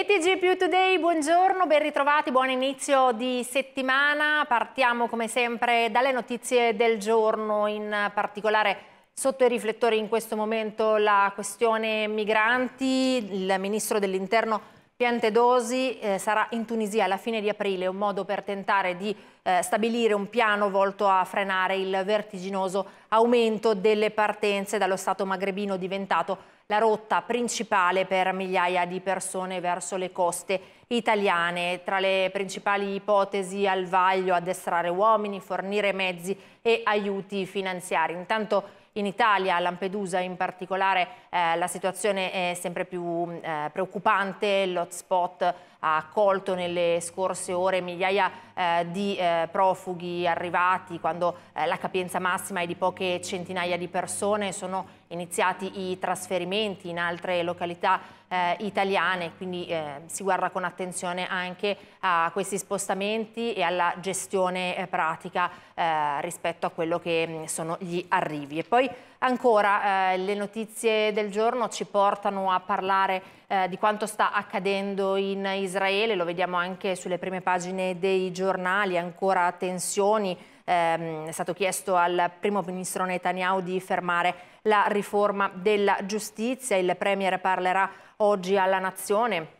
E più Today, buongiorno, ben ritrovati, buon inizio di settimana. Partiamo come sempre dalle notizie del giorno, in particolare Sotto i riflettori in questo momento la questione migranti, il ministro dell'interno Piantedosi eh, sarà in Tunisia alla fine di aprile, un modo per tentare di eh, stabilire un piano volto a frenare il vertiginoso aumento delle partenze dallo Stato magrebino diventato la rotta principale per migliaia di persone verso le coste italiane. Tra le principali ipotesi al vaglio addestrare uomini, fornire mezzi e aiuti finanziari. Intanto in Italia, a Lampedusa in particolare, eh, la situazione è sempre più eh, preoccupante, l'hotspot ha accolto nelle scorse ore migliaia eh, di eh, profughi arrivati quando eh, la capienza massima è di poche centinaia di persone, sono iniziati i trasferimenti in altre località eh, italiane, quindi eh, si guarda con attenzione anche a questi spostamenti e alla gestione eh, pratica rispetto a quello che mm, sono gli arrivi. E poi Ancora eh, le notizie del giorno ci portano a parlare eh, di quanto sta accadendo in Israele, lo vediamo anche sulle prime pagine dei giornali, ancora tensioni, eh, è stato chiesto al primo ministro Netanyahu di fermare la riforma della giustizia, il Premier parlerà oggi alla Nazione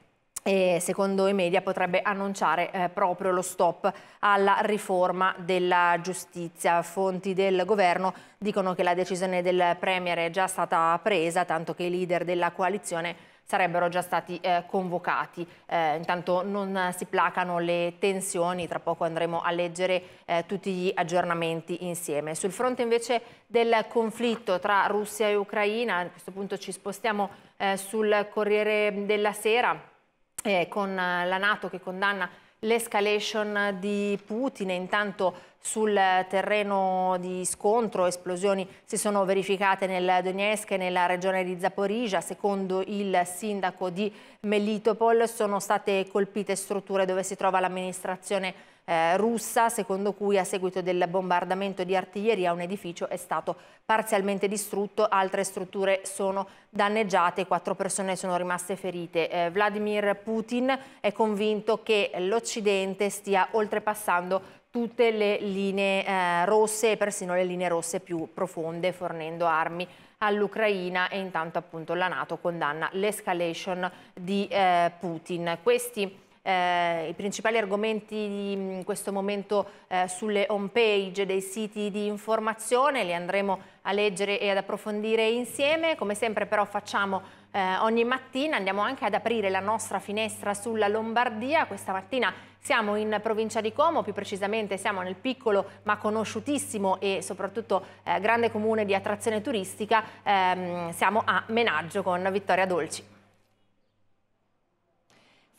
e secondo i media potrebbe annunciare eh, proprio lo stop alla riforma della giustizia. Fonti del governo dicono che la decisione del Premier è già stata presa, tanto che i leader della coalizione sarebbero già stati eh, convocati. Eh, intanto non si placano le tensioni, tra poco andremo a leggere eh, tutti gli aggiornamenti insieme. Sul fronte invece del conflitto tra Russia e Ucraina, a questo punto ci spostiamo eh, sul Corriere della Sera, eh, con eh, la Nato che condanna l'escalation di Putin e intanto sul terreno di scontro esplosioni si sono verificate nel Donetsk e nella regione di Zaporizia secondo il sindaco di Melitopol sono state colpite strutture dove si trova l'amministrazione eh, russa, secondo cui a seguito del bombardamento di artiglieria un edificio è stato parzialmente distrutto, altre strutture sono danneggiate, quattro persone sono rimaste ferite. Eh, Vladimir Putin è convinto che l'Occidente stia oltrepassando tutte le linee eh, rosse e persino le linee rosse più profonde fornendo armi all'Ucraina e intanto appunto la Nato condanna l'escalation di eh, Putin. Questi eh, i principali argomenti di questo momento eh, sulle home page dei siti di informazione, li andremo a leggere e ad approfondire insieme, come sempre però facciamo eh, ogni mattina, andiamo anche ad aprire la nostra finestra sulla Lombardia, questa mattina siamo in provincia di Como, più precisamente siamo nel piccolo ma conosciutissimo e soprattutto eh, grande comune di attrazione turistica, ehm, siamo a Menaggio con Vittoria Dolci.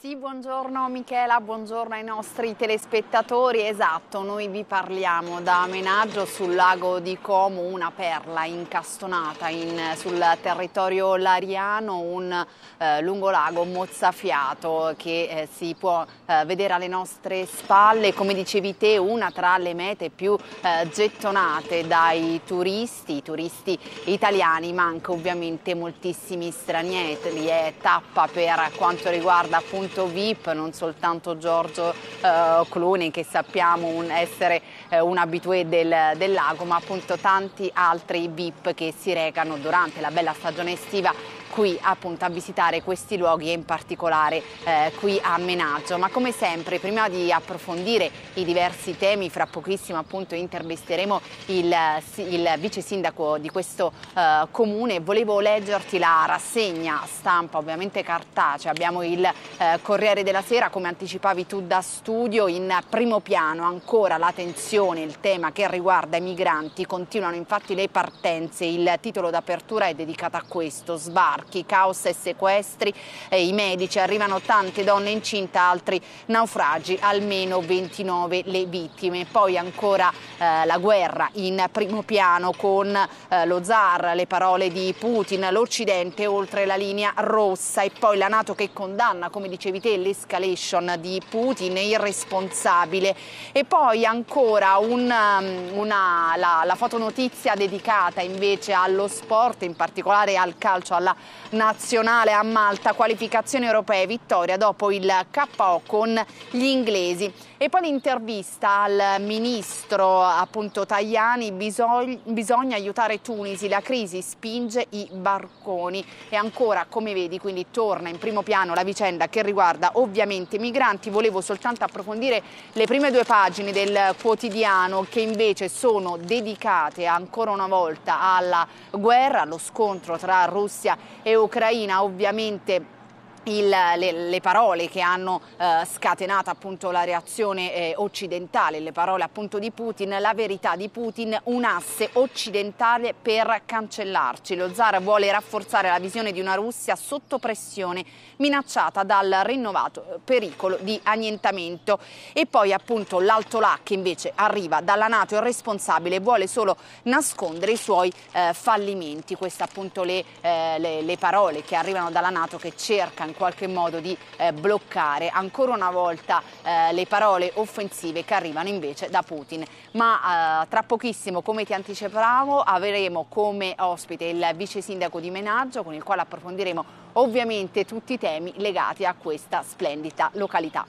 Sì, buongiorno Michela, buongiorno ai nostri telespettatori. Esatto, noi vi parliamo da Menaggio sul lago di Como, una perla incastonata in, sul territorio lariano, un eh, lungolago mozzafiato che eh, si può eh, vedere alle nostre spalle, come dicevi te, una tra le mete più eh, gettonate dai turisti, turisti italiani, ma anche ovviamente moltissimi stranieri. È tappa per quanto riguarda appunto momento VIP, non soltanto Giorgio eh, Clooney che sappiamo essere eh, un abitué del, del, lago, ma appunto tanti altri VIP che si recano durante la bella stagione estiva qui appunto a visitare questi luoghi e in particolare eh, qui a Menaggio. Ma come sempre, prima di approfondire i diversi temi, fra pochissimo appunto intervisteremo il, il vice sindaco di questo eh, comune, volevo leggerti la rassegna stampa, ovviamente cartacea, abbiamo il eh, Corriere della Sera, come anticipavi tu da studio, in primo piano ancora la tensione attenzione il tema che riguarda i migranti, continuano infatti le partenze, il titolo d'apertura è dedicato a questo, sbarchi, caos e sequestri, eh, i medici, arrivano tante donne incinta, altri naufragi, almeno 29 le vittime, poi ancora eh, la guerra in primo piano con eh, lo zar, le parole di Putin, l'Occidente oltre la linea rossa e poi la Nato che condanna, come dicevi te, l'escalation di Putin, irresponsabile e poi ancora c'era un, um, una, la, la fotonotizia dedicata invece allo sport, in particolare al calcio, alla nazionale a Malta, qualificazioni europee, vittoria dopo il KO con gli inglesi. E poi l'intervista al ministro appunto Tajani, bisog bisogna aiutare Tunisi, la crisi spinge i barconi e ancora come vedi quindi torna in primo piano la vicenda che riguarda ovviamente i migranti, volevo soltanto approfondire le prime due pagine del quotidiano che invece sono dedicate ancora una volta alla guerra, allo scontro tra Russia e Ucraina, ovviamente il, le, le, parole che hanno eh, scatenato appunto la reazione eh, occidentale, le parole appunto di Putin, la verità di Putin, un asse occidentale per cancellarci. Lo zar vuole rafforzare la visione di una Russia sotto pressione, minacciata dal rinnovato eh, pericolo di annientamento. E poi appunto l'alto là che invece arriva dalla Nato è irresponsabile vuole solo nascondere i suoi eh, fallimenti. Queste appunto le, eh, le, le parole che arrivano dalla Nato che cercano in qualche modo di eh, bloccare ancora una volta eh, le parole offensive che arrivano invece da Putin. Ma eh, tra pochissimo, come ti anticipavo, avremo come ospite il vice sindaco di Menaggio con il quale approfondiremo ovviamente tutti i temi legati a questa splendida località.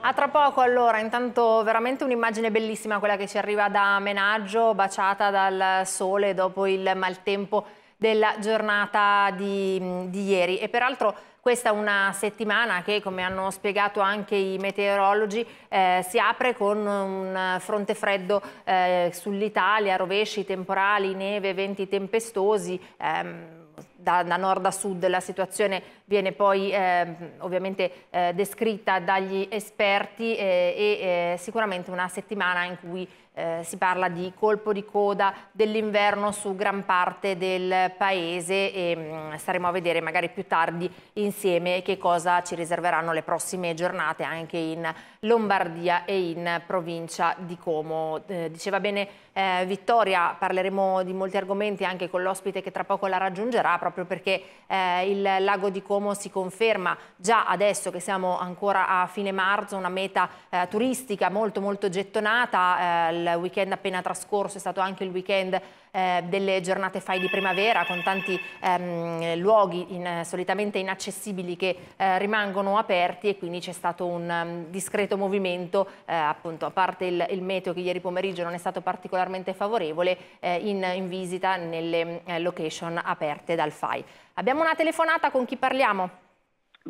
A tra poco allora, intanto veramente un'immagine bellissima quella che ci arriva da Menaggio, baciata dal sole dopo il maltempo della giornata di, di ieri e peraltro questa è una settimana che, come hanno spiegato anche i meteorologi, eh, si apre con un fronte freddo eh, sull'Italia, rovesci, temporali, neve, venti tempestosi. Ehm, da, da, nord a sud la situazione viene poi eh, ovviamente eh, descritta dagli esperti eh, e eh, sicuramente una settimana in cui eh, si parla di colpo di coda dell'inverno su gran parte del paese e mh, mm, staremo a vedere magari più tardi insieme che cosa ci riserveranno le prossime giornate anche in Lombardia e in provincia di Como. Eh, diceva bene eh, Vittoria, parleremo di molti argomenti anche con l'ospite che tra poco la raggiungerà proprio perché eh, il lago di Como si conferma già adesso che siamo ancora a fine marzo una meta eh, turistica molto molto gettonata il eh, weekend appena trascorso è stato anche il weekend eh, delle giornate fai di primavera con tanti ehm, luoghi in, solitamente inaccessibili che eh, rimangono aperti e quindi c'è stato un um, discreto movimento eh, appunto a parte il, il, meteo che ieri pomeriggio non è stato particolarmente favorevole eh, in, in, visita nelle eh, location aperte dal fai. Abbiamo una telefonata con chi parliamo?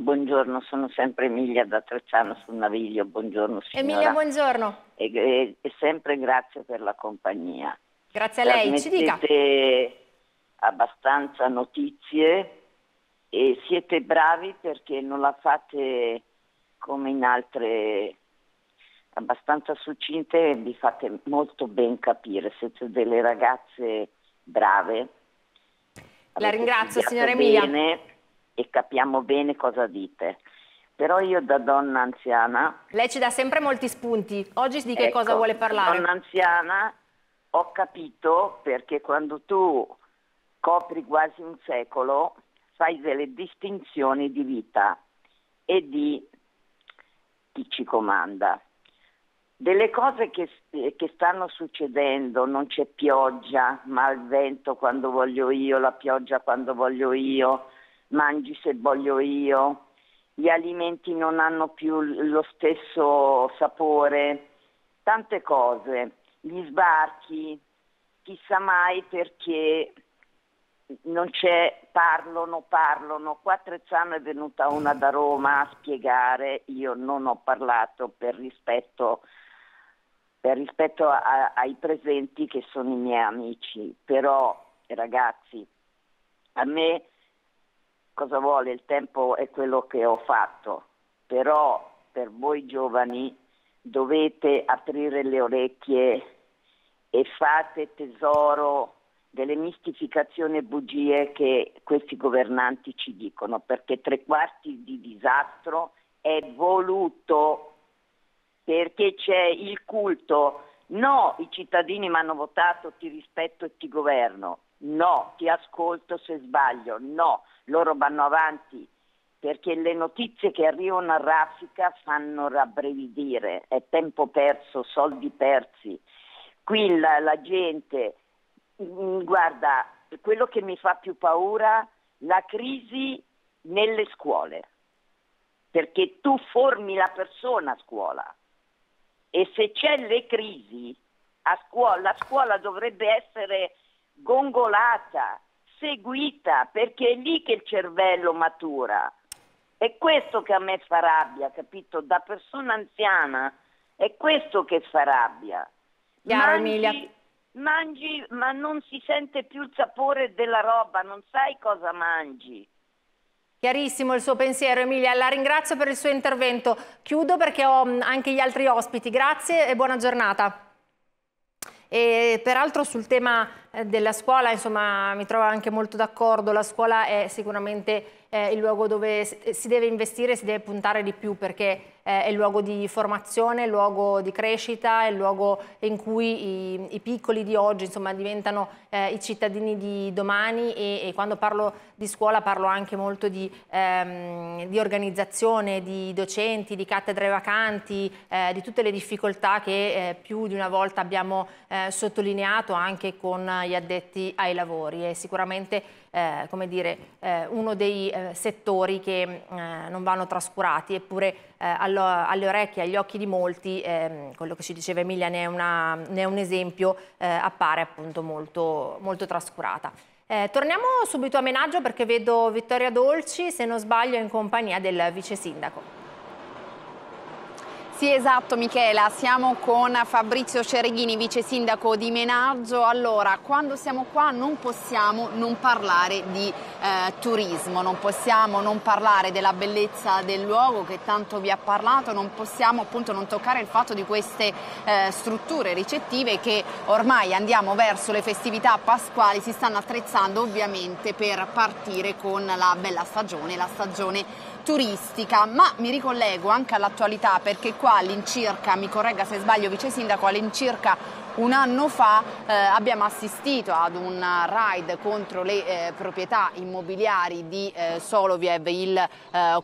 Buongiorno, sono sempre Emilia da Trecciano sul Naviglio, buongiorno signora. Emilia, buongiorno. E, e, e sempre grazie per la compagnia. Grazie a lei, ci dica. abbastanza notizie e siete bravi perché non la fate come in altre abbastanza succinte e vi fate molto ben capire, siete delle ragazze brave. La ringrazio signora Emilia. Bene e capiamo bene cosa dite. Però io da donna anziana... Lei ci dà sempre molti spunti. Oggi di che ecco, cosa vuole parlare? Da donna anziana ho capito perché quando tu copri quasi un secolo fai delle distinzioni di vita e di chi ci comanda. Delle cose che, che stanno succedendo, non c'è pioggia, ma il vento quando voglio io, la pioggia quando voglio io, mangi se voglio io, gli alimenti non hanno più lo stesso sapore, tante cose, gli sbarchi, chissà mai perché non c'è, parlano, parlano. Qua a Trezzano è venuta una da Roma a spiegare, io non ho parlato per rispetto, per rispetto a, ai presenti che sono i miei amici, però ragazzi, a me cosa vuole, il tempo è quello che ho fatto, però per voi giovani dovete aprire le orecchie e fate tesoro delle mistificazioni e bugie che questi governanti ci dicono, perché tre quarti di disastro è voluto, perché c'è il culto, no i cittadini mi hanno votato, ti rispetto e ti governo, No, ti ascolto se sbaglio, no, loro vanno avanti perché le notizie che arrivano a Raffica fanno rabbrividire, è tempo perso, soldi persi. Qui la, la gente, mm, guarda, quello che mi fa più paura, la crisi nelle scuole, perché tu formi la persona a scuola e se c'è le crisi a scuola, la scuola dovrebbe essere gongolata, seguita, perché è lì che il cervello matura. È questo che a me fa rabbia, capito? Da persona anziana è questo che fa rabbia. Chiaro, mangi, mangi, ma non si sente più il sapore della roba, non sai cosa mangi. Chiarissimo il suo pensiero Emilia, la ringrazio per il suo intervento. Chiudo perché ho mm, anche gli altri ospiti. Grazie e buona giornata. E peraltro sul tema eh, della scuola, insomma, mi trovo anche molto d'accordo, la scuola è sicuramente eh, il luogo dove si deve investire, si deve puntare di più perché eh, è luogo di formazione, è luogo di crescita, è luogo in cui i, i piccoli di oggi insomma, diventano eh, i cittadini di domani e, e, quando parlo di scuola parlo anche molto di, ehm, di organizzazione, di docenti, di cattedre vacanti, eh, di tutte le difficoltà che eh, più di una volta abbiamo eh, sottolineato anche con gli addetti ai lavori. È sicuramente eh, come dire, uno dei settori che non vanno trascurati, eppure eh, allora allo, alle orecchie, agli occhi di molti, ehm, quello che ci diceva Emilia ne è, una, ne è un esempio, eh, appare appunto molto, molto trascurata. Eh, torniamo subito a Menaggio perché vedo Vittoria Dolci, se non sbaglio, in compagnia del vice sindaco. Sì, esatto Michela, siamo con Fabrizio Cereghini, vice sindaco di Menaggio. Allora, quando siamo qua non possiamo non parlare di eh, turismo, non possiamo non parlare della bellezza del luogo che tanto vi ha parlato, non possiamo appunto non toccare il fatto di queste eh, strutture ricettive che ormai andiamo verso le festività pasquali, si stanno attrezzando ovviamente per partire con la bella stagione, la stagione turistica, ma mi ricollego anche all'attualità perché qua all'incirca, mi corregga se sbaglio, vice sindaco, all'incirca un anno fa eh, abbiamo assistito ad un raid contro le eh, proprietà immobiliari di eh, Soloviev, il eh,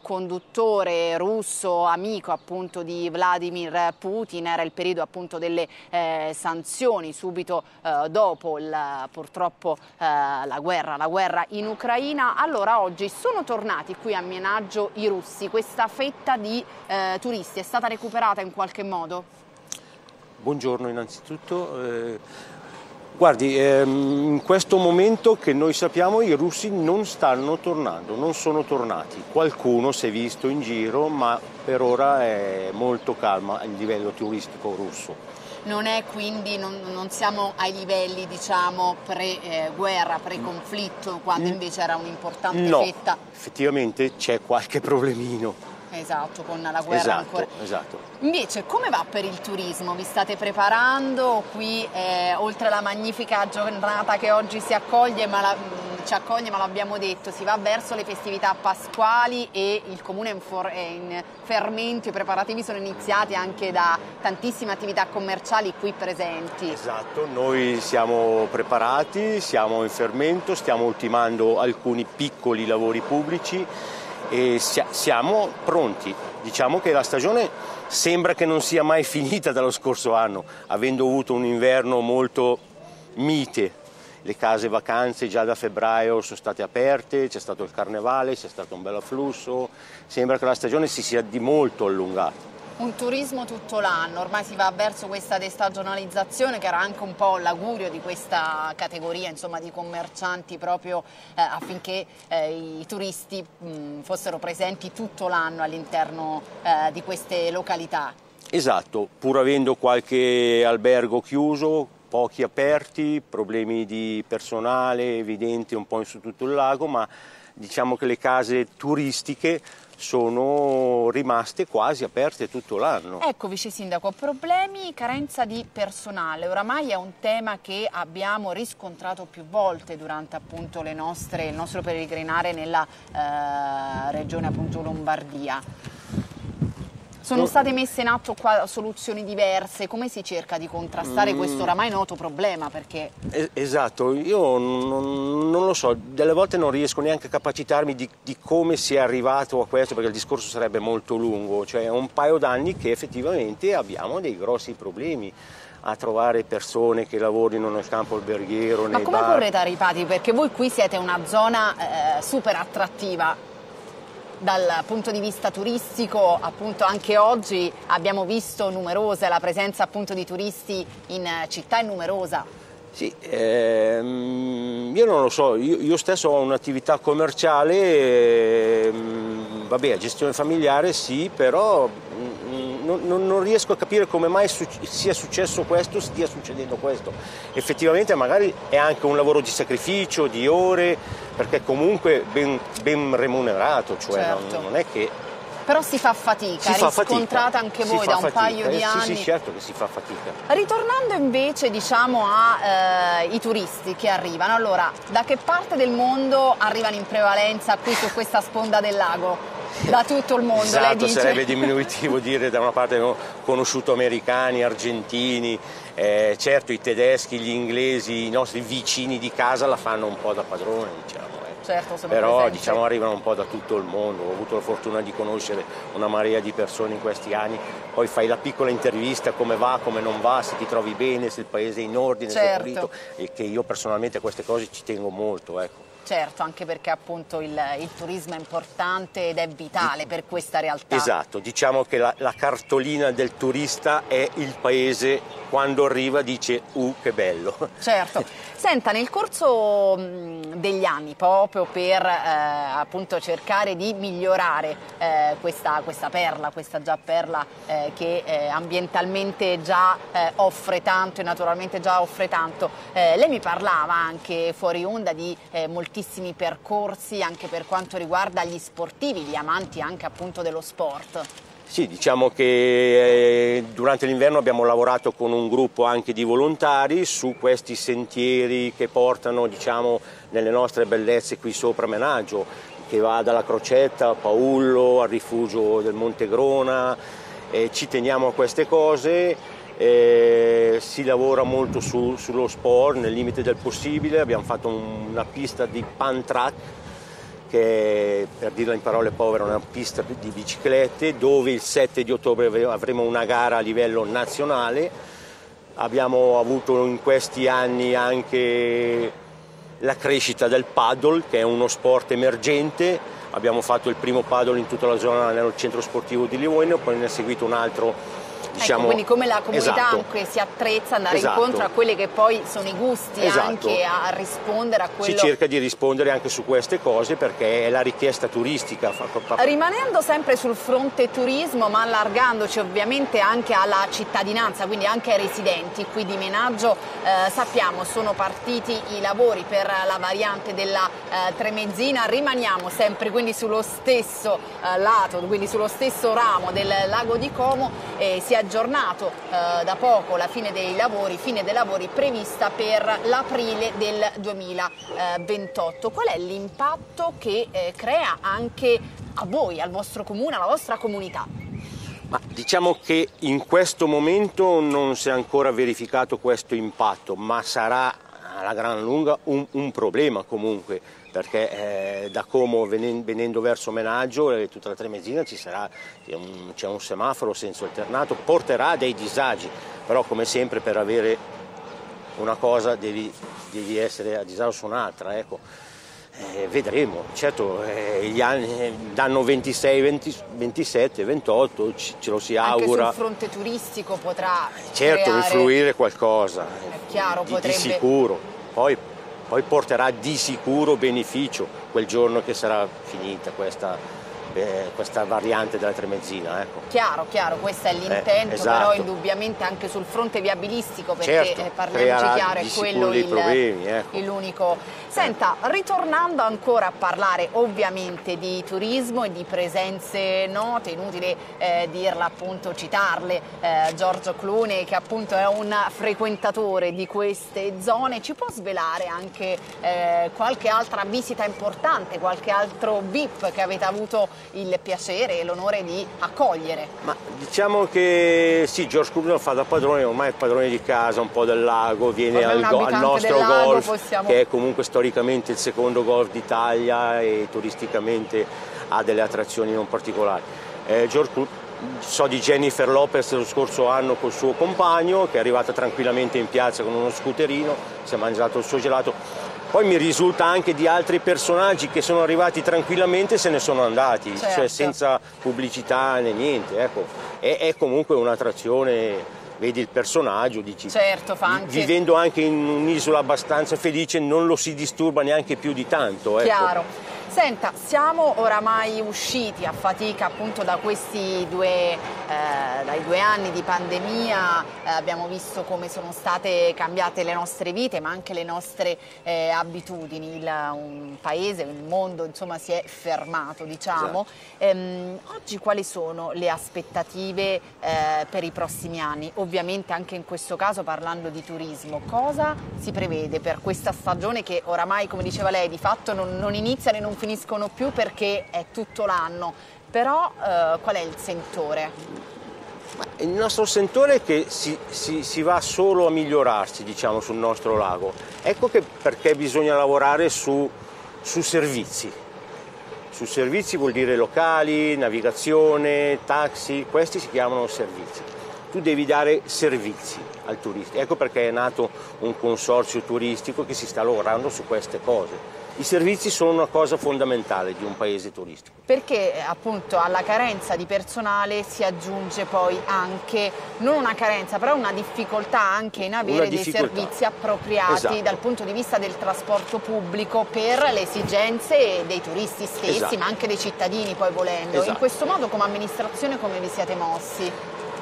conduttore russo amico appunto di Vladimir Putin, era il periodo appunto delle eh, sanzioni subito eh, dopo il, purtroppo la guerra, la guerra in Ucraina. Allora oggi sono tornati qui a Mienaggio i russi, questa fetta di turisti è stata recuperata in qualche modo? Buongiorno innanzitutto. Eh, guardi, ehm, in questo momento che noi sappiamo i russi non stanno tornando, non sono tornati. Qualcuno si è visto in giro, ma per ora è molto calma il livello turistico russo. Non è quindi, non, non siamo ai livelli diciamo pre-guerra, eh, pre-conflitto, quando mm. invece era un'importante no, fetta. Effettivamente c'è qualche problemino Esatto, con la guerra esatto, ancora. Esatto. Invece come va per il turismo? Vi state preparando qui, eh, oltre alla magnifica giornata che oggi si accoglie, ma la, mm, ci accoglie, ma l'abbiamo detto, si va verso le festività pasquali e il comune in, for- in fermento, i preparativi sono iniziati anche da tantissime attività commerciali qui presenti. Esatto, noi siamo preparati, siamo in fermento, stiamo ultimando alcuni piccoli lavori pubblici e siamo pronti. Diciamo che la stagione sembra che non sia mai finita dallo scorso anno, avendo avuto un inverno molto mite. Le case vacanze già da febbraio sono state aperte, c'è stato il carnevale, c'è stato un bel afflusso, sembra che la stagione si sia di molto allungata un turismo tutto l'anno, ormai si va verso questa destagionalizzazione che era anche un po' l'augurio di questa categoria insomma, di commercianti proprio eh, affinché eh, i turisti mh, mm, fossero presenti tutto l'anno all'interno eh, di queste località. Esatto, pur avendo qualche albergo chiuso, pochi aperti, problemi di personale evidenti un po' su tutto il lago, ma diciamo che le case turistiche sono rimaste quasi aperte tutto l'anno. Ecco Vice Sindaco, problemi, carenza di personale, oramai è un tema che abbiamo riscontrato più volte durante appunto nostre, il nostro peregrinare nella eh, regione appunto Lombardia. Sono oh. state messe in atto qua soluzioni diverse, come si cerca di contrastare mm. questo oramai noto problema? Perché... esatto, io non, non, lo so, delle volte non riesco neanche a capacitarmi di, di, come si è arrivato a questo, perché il discorso sarebbe molto lungo, cioè è un paio d'anni che effettivamente abbiamo dei grossi problemi a trovare persone che lavorino nel campo alberghiero, Ma come bar. a ripati? Perché voi qui siete una zona eh, super attrattiva, dal punto di vista turistico, appunto anche oggi abbiamo visto numerose la presenza appunto di turisti in città è numerosa. Sì, ehm, io non lo so, io, io stesso ho un'attività commerciale, ehm, vabbè, gestione familiare sì, però non, non, non riesco a capire come mai suc- sia successo questo, stia succedendo questo. Effettivamente magari è anche un lavoro di sacrificio, di ore, perché comunque ben, ben remunerato, cioè certo. non, non è che però si fa fatica, si riscontrata fatica. anche voi da un fatica. paio di anni. Eh, sì, sì, certo che si fa fatica. Ritornando invece diciamo ai eh, turisti che arrivano, allora da che parte del mondo arrivano in prevalenza qui su questa sponda del lago? da tutto il mondo. Esatto, sarebbe diminuitivo dire da una parte abbiamo conosciuto americani, argentini, eh, certo i tedeschi, gli inglesi, i nostri vicini di casa la fanno un po' da padrone diciamo. Eh. Certo, Però diciamo, arrivano un po' da tutto il mondo, ho avuto la fortuna di conoscere una marea di persone in questi anni, poi fai la piccola intervista come va, come non va, se ti trovi bene, se il paese è in ordine, certo. se è certo. pulito e che io personalmente a queste cose ci tengo molto. Ecco. Certo, anche perché appunto il, il, turismo è importante ed è vitale per questa realtà. Esatto, diciamo che la, la cartolina del turista è il paese quando arriva dice uh che bello. Certo, senta nel corso degli anni proprio per eh, appunto cercare di migliorare eh, questa, questa, perla, questa già perla eh, che eh, ambientalmente già eh, offre tanto e naturalmente già offre tanto, eh, lei mi parlava anche fuori onda di molti moltissimi percorsi anche per quanto riguarda gli sportivi, gli amanti anche appunto dello sport. Sì, diciamo che eh, durante l'inverno abbiamo lavorato con un gruppo anche di volontari su questi sentieri che portano diciamo, nelle nostre bellezze qui sopra Menaggio, che va dalla Crocetta a Paullo, al rifugio del Monte Grona, eh, ci teniamo a queste cose eh, si lavora molto su, sullo sport nel limite del possibile, abbiamo fatto un, una pista di pan track che per dirla in parole povere è una pista di biciclette dove il 7 di ottobre avremo una gara a livello nazionale. Abbiamo avuto in questi anni anche la crescita del paddle che è uno sport emergente, abbiamo fatto il primo paddle in tutta la zona nel centro sportivo di Livorno, poi ne è seguito un altro Ecco, diciamo, ecco, quindi come la comunità esatto. anche si attrezza ad andare esatto. incontro a quelli che poi sono i gusti esatto. anche a rispondere a quello. Si cerca di rispondere anche su queste cose perché è la richiesta turistica. Rimanendo sempre sul fronte turismo ma allargandoci ovviamente anche alla cittadinanza, quindi anche ai residenti qui di Menaggio, eh, sappiamo sono partiti i lavori per la variante della eh, Tremezzina, rimaniamo sempre quindi sullo stesso eh, lato, quindi sullo stesso ramo del lago di Como, eh, sia aggiornato eh, da poco la fine dei lavori, fine dei lavori prevista per l'aprile del 2028. Qual è l'impatto che eh, crea anche a voi, al vostro comune, alla vostra comunità? Ma diciamo che in questo momento non si è ancora verificato questo impatto, ma sarà alla gran lunga un, un problema comunque perché eh, da Como venen venendo verso Menaggio e eh, tutta la Tremesina c'è un, un semaforo senso alternato, porterà dei disagi, però come sempre per avere una cosa devi, devi essere a disagio su un'altra. Ecco. Eh, vedremo, certo eh, gli anni eh, danno 26, 20, 27, 28, ce, ce lo si augura. Anche sul fronte turistico potrà certo creare... influire qualcosa, è chiaro, di, potrebbe... di sicuro. Poi poi porterà di sicuro beneficio quel giorno che sarà finita questa, eh, questa variante della tremezzina. Ecco. Chiaro, chiaro, questo è eh, l'intento, eh, esatto. però indubbiamente anche sul fronte viabilistico, perché certo, eh, parliamoci chiaro, è quello il, problemi, ecco. l'unico Senta, ritornando ancora a parlare ovviamente di turismo e di presenze note, inutile eh, dirla appunto, citarle, eh, Giorgio Clune che appunto è un frequentatore di queste zone, ci può svelare anche eh, qualche altra visita importante, qualche altro VIP che avete avuto il piacere e l'onore di accogliere? Ma diciamo che sì, Giorgio Clune fa da padrone, ormai è padrone di casa, un po' del lago, viene al, al, nostro golf, che è comunque storico storicamente il secondo golf d'Italia e turisticamente ha delle attrazioni non particolari. Eh, so di Jennifer Lopez lo scorso anno col suo compagno che è arrivata tranquillamente in piazza con uno scooterino, si è mangiato il suo gelato. Poi mi risulta anche di altri personaggi che sono arrivati tranquillamente e se ne sono andati, cioè certo. cioè senza pubblicità né niente. Ecco. È, è comunque un'attrazione vedi il personaggio, dici. Certo, fa anche... Vivendo anche in un'isola abbastanza felice non lo si disturba neanche più di tanto. Ecco. Chiaro. Senta, siamo oramai usciti a fatica appunto da questi due, eh, dai due anni di pandemia, eh, abbiamo visto come sono state cambiate le nostre vite ma anche le nostre eh, abitudini, il, un paese, il mondo insomma si è fermato diciamo. Esatto. Ehm, oggi quali sono le aspettative eh, per i prossimi anni? Ovviamente anche in questo caso parlando di turismo, cosa si prevede per questa stagione che oramai come diceva lei di fatto non, non inizia né non finisce? finiscono più perché è tutto l'anno, però eh, qual è il sentore? Il nostro sentore è che si, si, si, va solo a migliorarsi diciamo, sul nostro lago. Ecco che perché bisogna lavorare su, su servizi. Su servizi vuol dire locali, navigazione, taxi, questi si chiamano servizi. Tu devi dare servizi al turista. Ecco perché è nato un consorzio turistico che si sta lavorando su queste cose i servizi sono una cosa fondamentale di un paese turistico. Perché appunto alla carenza di personale si aggiunge poi anche, non una carenza, però una difficoltà anche in avere dei servizi appropriati esatto. dal punto di vista del trasporto pubblico per le esigenze dei turisti stessi, esatto. ma anche dei cittadini poi volendo. Esatto. In questo modo come amministrazione come vi siete mossi?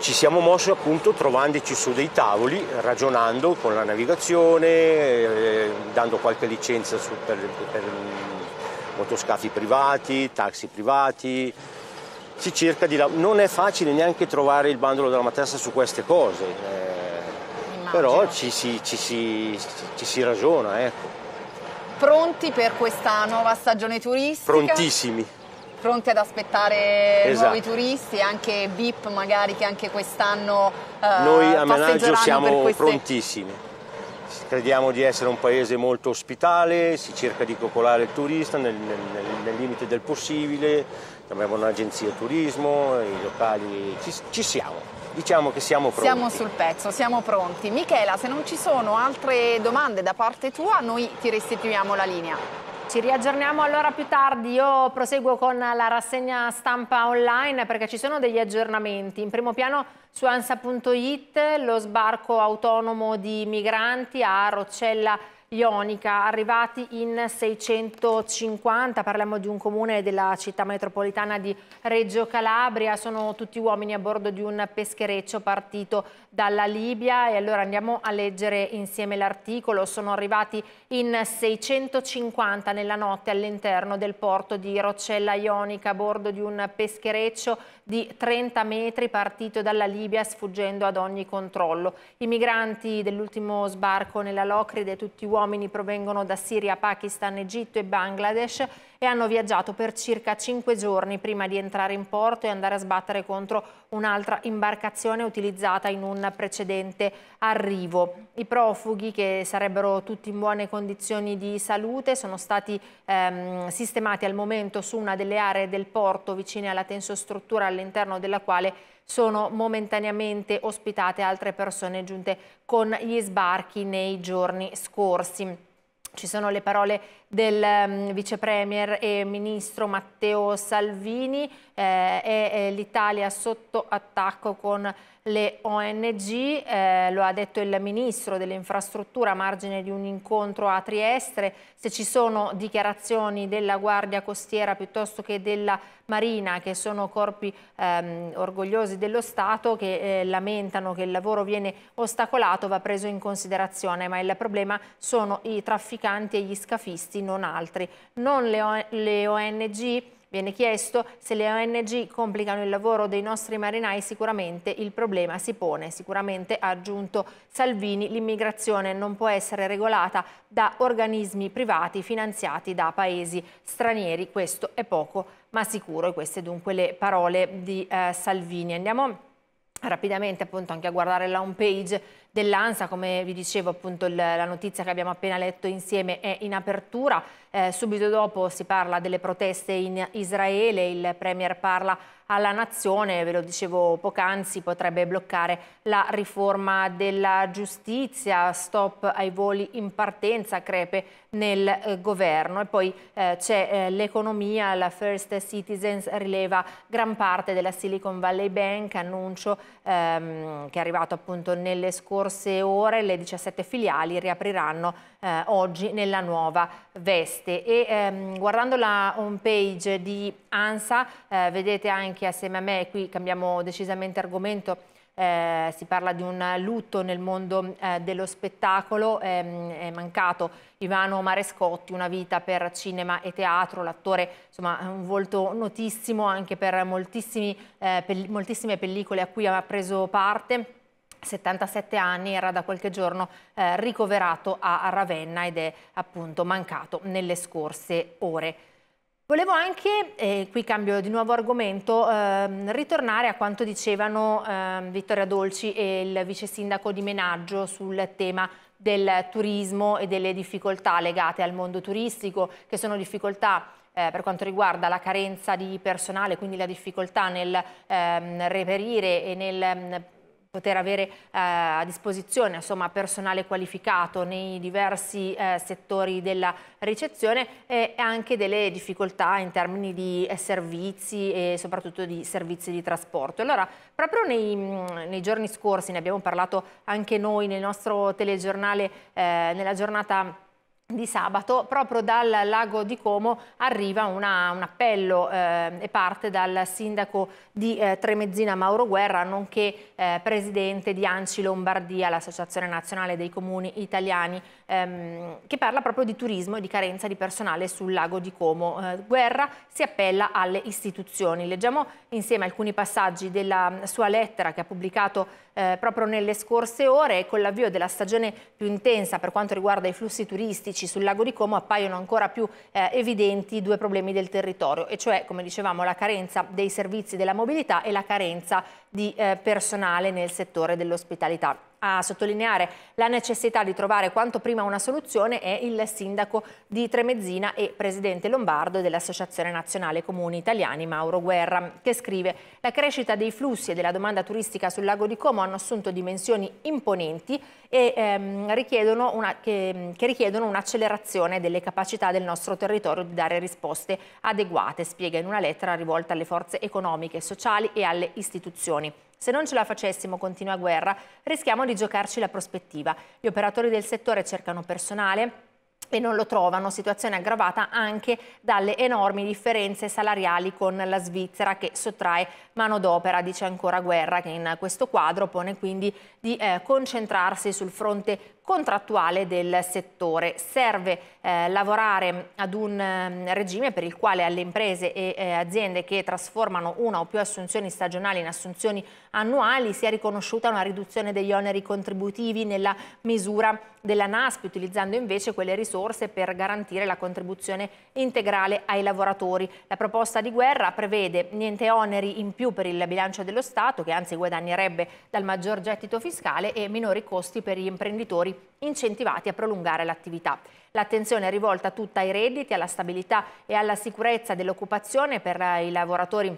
ci siamo mossi appunto trovandoci su dei tavoli, ragionando con la navigazione, eh, dando qualche licenza su, per, per motoscafi privati, taxi privati, si cerca di Non è facile neanche trovare il bandolo della matassa su queste cose, eh, però ci si, ci, si, ci si, ragiona. Ecco. Pronti per questa nuova stagione turistica? Prontissimi pronti ad aspettare esatto. nuovi turisti, anche VIP magari che anche quest'anno eh, Noi a Menaggio siamo queste... prontissimi, crediamo di essere un paese molto ospitale, si cerca di coccolare il turista nel, nel, nel limite del possibile, abbiamo un'agenzia turismo, i locali, ci, ci siamo diciamo che siamo pronti. Siamo sul pezzo, siamo pronti. Michela, se non ci sono altre domande da parte tua, noi ti restituiamo la linea. Ci riaggiorniamo allora più tardi, io proseguo con la rassegna stampa online perché ci sono degli aggiornamenti. In primo piano su ansa.it lo sbarco autonomo di migranti a Roccella ionica, arrivati in 650, parliamo di un comune della città metropolitana di Reggio Calabria, sono tutti uomini a bordo di un peschereccio partito dalla Libia e allora andiamo a leggere insieme l'articolo, sono arrivati in 650 nella notte all'interno del porto di Roccella Ionica a bordo di un peschereccio di 30 metri partito dalla Libia sfuggendo ad ogni controllo. I migranti dell'ultimo sbarco nella Locride, tutti uomini, provengono da Siria, Pakistan, Egitto e Bangladesh e hanno viaggiato per circa 5 giorni prima di entrare in porto e andare a sbattere contro un'altra imbarcazione utilizzata in un precedente arrivo. I profughi, che sarebbero tutti in buone condizioni di salute, sono stati ehm, sistemati al momento su una delle aree del porto vicine alla tensostruttura all'interno della quale sono momentaneamente ospitate altre persone giunte con gli sbarchi nei giorni scorsi. Ci sono le parole del um, premier e ministro Matteo Salvini, eh, è, è eh, l'Italia sotto attacco con le ONG, eh, lo ha detto il Ministro delle Infrastrutture a margine di un incontro a Trieste, se ci sono dichiarazioni della Guardia Costiera piuttosto che della Marina, che sono corpi ehm, orgogliosi dello Stato, che eh, lamentano che il lavoro viene ostacolato, va preso in considerazione, ma il problema sono i trafficanti e gli scafisti, non altri. Non le, o le ONG Viene chiesto se le ONG complicano il lavoro dei nostri marinai, sicuramente il problema si pone. Sicuramente, ha aggiunto Salvini, l'immigrazione non può essere regolata da organismi privati finanziati da paesi stranieri. Questo è poco ma sicuro e queste dunque le parole di eh, Salvini. Andiamo rapidamente appunto anche a guardare la home page dell'ANSA, come vi dicevo appunto la notizia che abbiamo appena letto insieme è in apertura, eh, subito dopo si parla delle proteste in Israele, il Premier parla alla nazione, ve lo dicevo poc'anzi, potrebbe bloccare la riforma della giustizia, stop ai voli in partenza, crepe nel eh, governo. E poi eh, c'è eh, l'economia, la First Citizens rileva gran parte della Silicon Valley Bank, annuncio ehm, che è arrivato appunto nelle scorse ore, le 17 filiali riapriranno eh, oggi nella nuova veste. E ehm, guardando la home page di ANSA, eh, vedete anche assieme a me, qui cambiamo decisamente argomento, eh, si parla di un lutto nel mondo eh, dello spettacolo, eh, è mancato Ivano Marescotti, una vita per cinema e teatro, l'attore insomma è un volto notissimo anche per, eh, per moltissime pellicole a cui ha preso parte. 77 anni, era da qualche giorno eh, ricoverato a Ravenna ed è appunto mancato nelle scorse ore. Volevo anche, eh, qui cambio di nuovo argomento, ehm, ritornare a quanto dicevano ehm, Vittoria Dolci e il vice sindaco di Menaggio sul tema del turismo e delle difficoltà legate al mondo turistico, che sono difficoltà eh, per quanto riguarda la carenza di personale, quindi la difficoltà nel ehm, reperire e nel ehm, poter avere eh, a disposizione insomma, personale qualificato nei diversi eh, settori della ricezione e anche delle difficoltà in termini di eh, servizi e soprattutto di servizi di trasporto. Allora, proprio nei, mm, nei, giorni scorsi, ne abbiamo parlato anche noi nel nostro telegiornale eh, nella giornata di sabato, proprio dal lago di Como arriva una, un appello eh, e parte dal sindaco di eh, Tremezzina Mauro Guerra, nonché eh, presidente di Anci Lombardia, l'associazione nazionale dei comuni italiani, ehm, che parla proprio di turismo e di carenza di personale sul lago di Como. Eh, Guerra si appella alle istituzioni. Leggiamo insieme alcuni passaggi della sua lettera che ha pubblicato eh, proprio nelle scorse ore e con l'avvio della stagione più intensa per quanto riguarda i flussi turistici sul lago di Como appaiono ancora più eh, evidenti due problemi del territorio e cioè come dicevamo la carenza dei servizi della mobilità e la carenza di eh, personale nel settore dell'ospitalità a sottolineare la necessità di trovare quanto prima una soluzione è il sindaco di Tremezzina e presidente lombardo dell'Associazione Nazionale Comuni Italiani Mauro Guerra, che scrive «La crescita dei flussi e della domanda turistica sul lago di Como hanno assunto dimensioni imponenti e ehm, richiedono una, che, che richiedono un'accelerazione delle capacità del nostro territorio di dare risposte adeguate», spiega in una lettera rivolta alle forze economiche, sociali e alle istituzioni. Se non ce la facessimo, continua guerra, rischiamo di giocarci la prospettiva. Gli operatori del settore cercano personale, e non lo trovano, situazione aggravata anche dalle enormi differenze salariali con la Svizzera che sottrae manodopera, dice ancora Guerra, che in questo quadro pone quindi di eh, concentrarsi sul fronte contrattuale del settore. Serve eh, lavorare ad un eh, regime per il quale alle imprese e eh, aziende che trasformano una o più assunzioni stagionali in assunzioni annuali sia riconosciuta una riduzione degli oneri contributivi nella misura della NASP, utilizzando invece quelle risorse per garantire la contribuzione integrale ai lavoratori. La proposta di guerra prevede niente oneri in più per il bilancio dello Stato, che anzi guadagnerebbe dal maggior gettito fiscale e minori costi per gli imprenditori lavoratori, incentivati a prolungare l'attività. L'attenzione è rivolta tutta ai redditi, alla stabilità e alla sicurezza dell'occupazione per eh, i lavoratori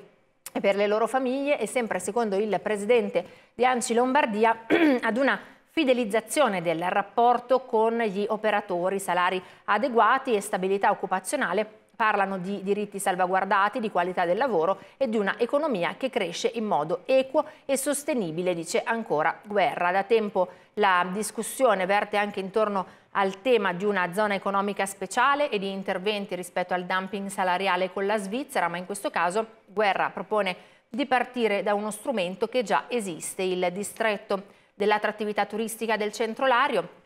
e per le loro famiglie e sempre secondo il presidente di Anci Lombardia ad una fidelizzazione del rapporto con gli operatori, salari adeguati e stabilità occupazionale parlano di diritti salvaguardati, di qualità del lavoro e di una economia che cresce in modo equo e sostenibile, dice ancora Guerra. Da tempo la discussione verte anche intorno al tema di una zona economica speciale e di interventi rispetto al dumping salariale con la Svizzera, ma in questo caso Guerra propone di partire da uno strumento che già esiste, il distretto dell'attrattività turistica del centro Lario,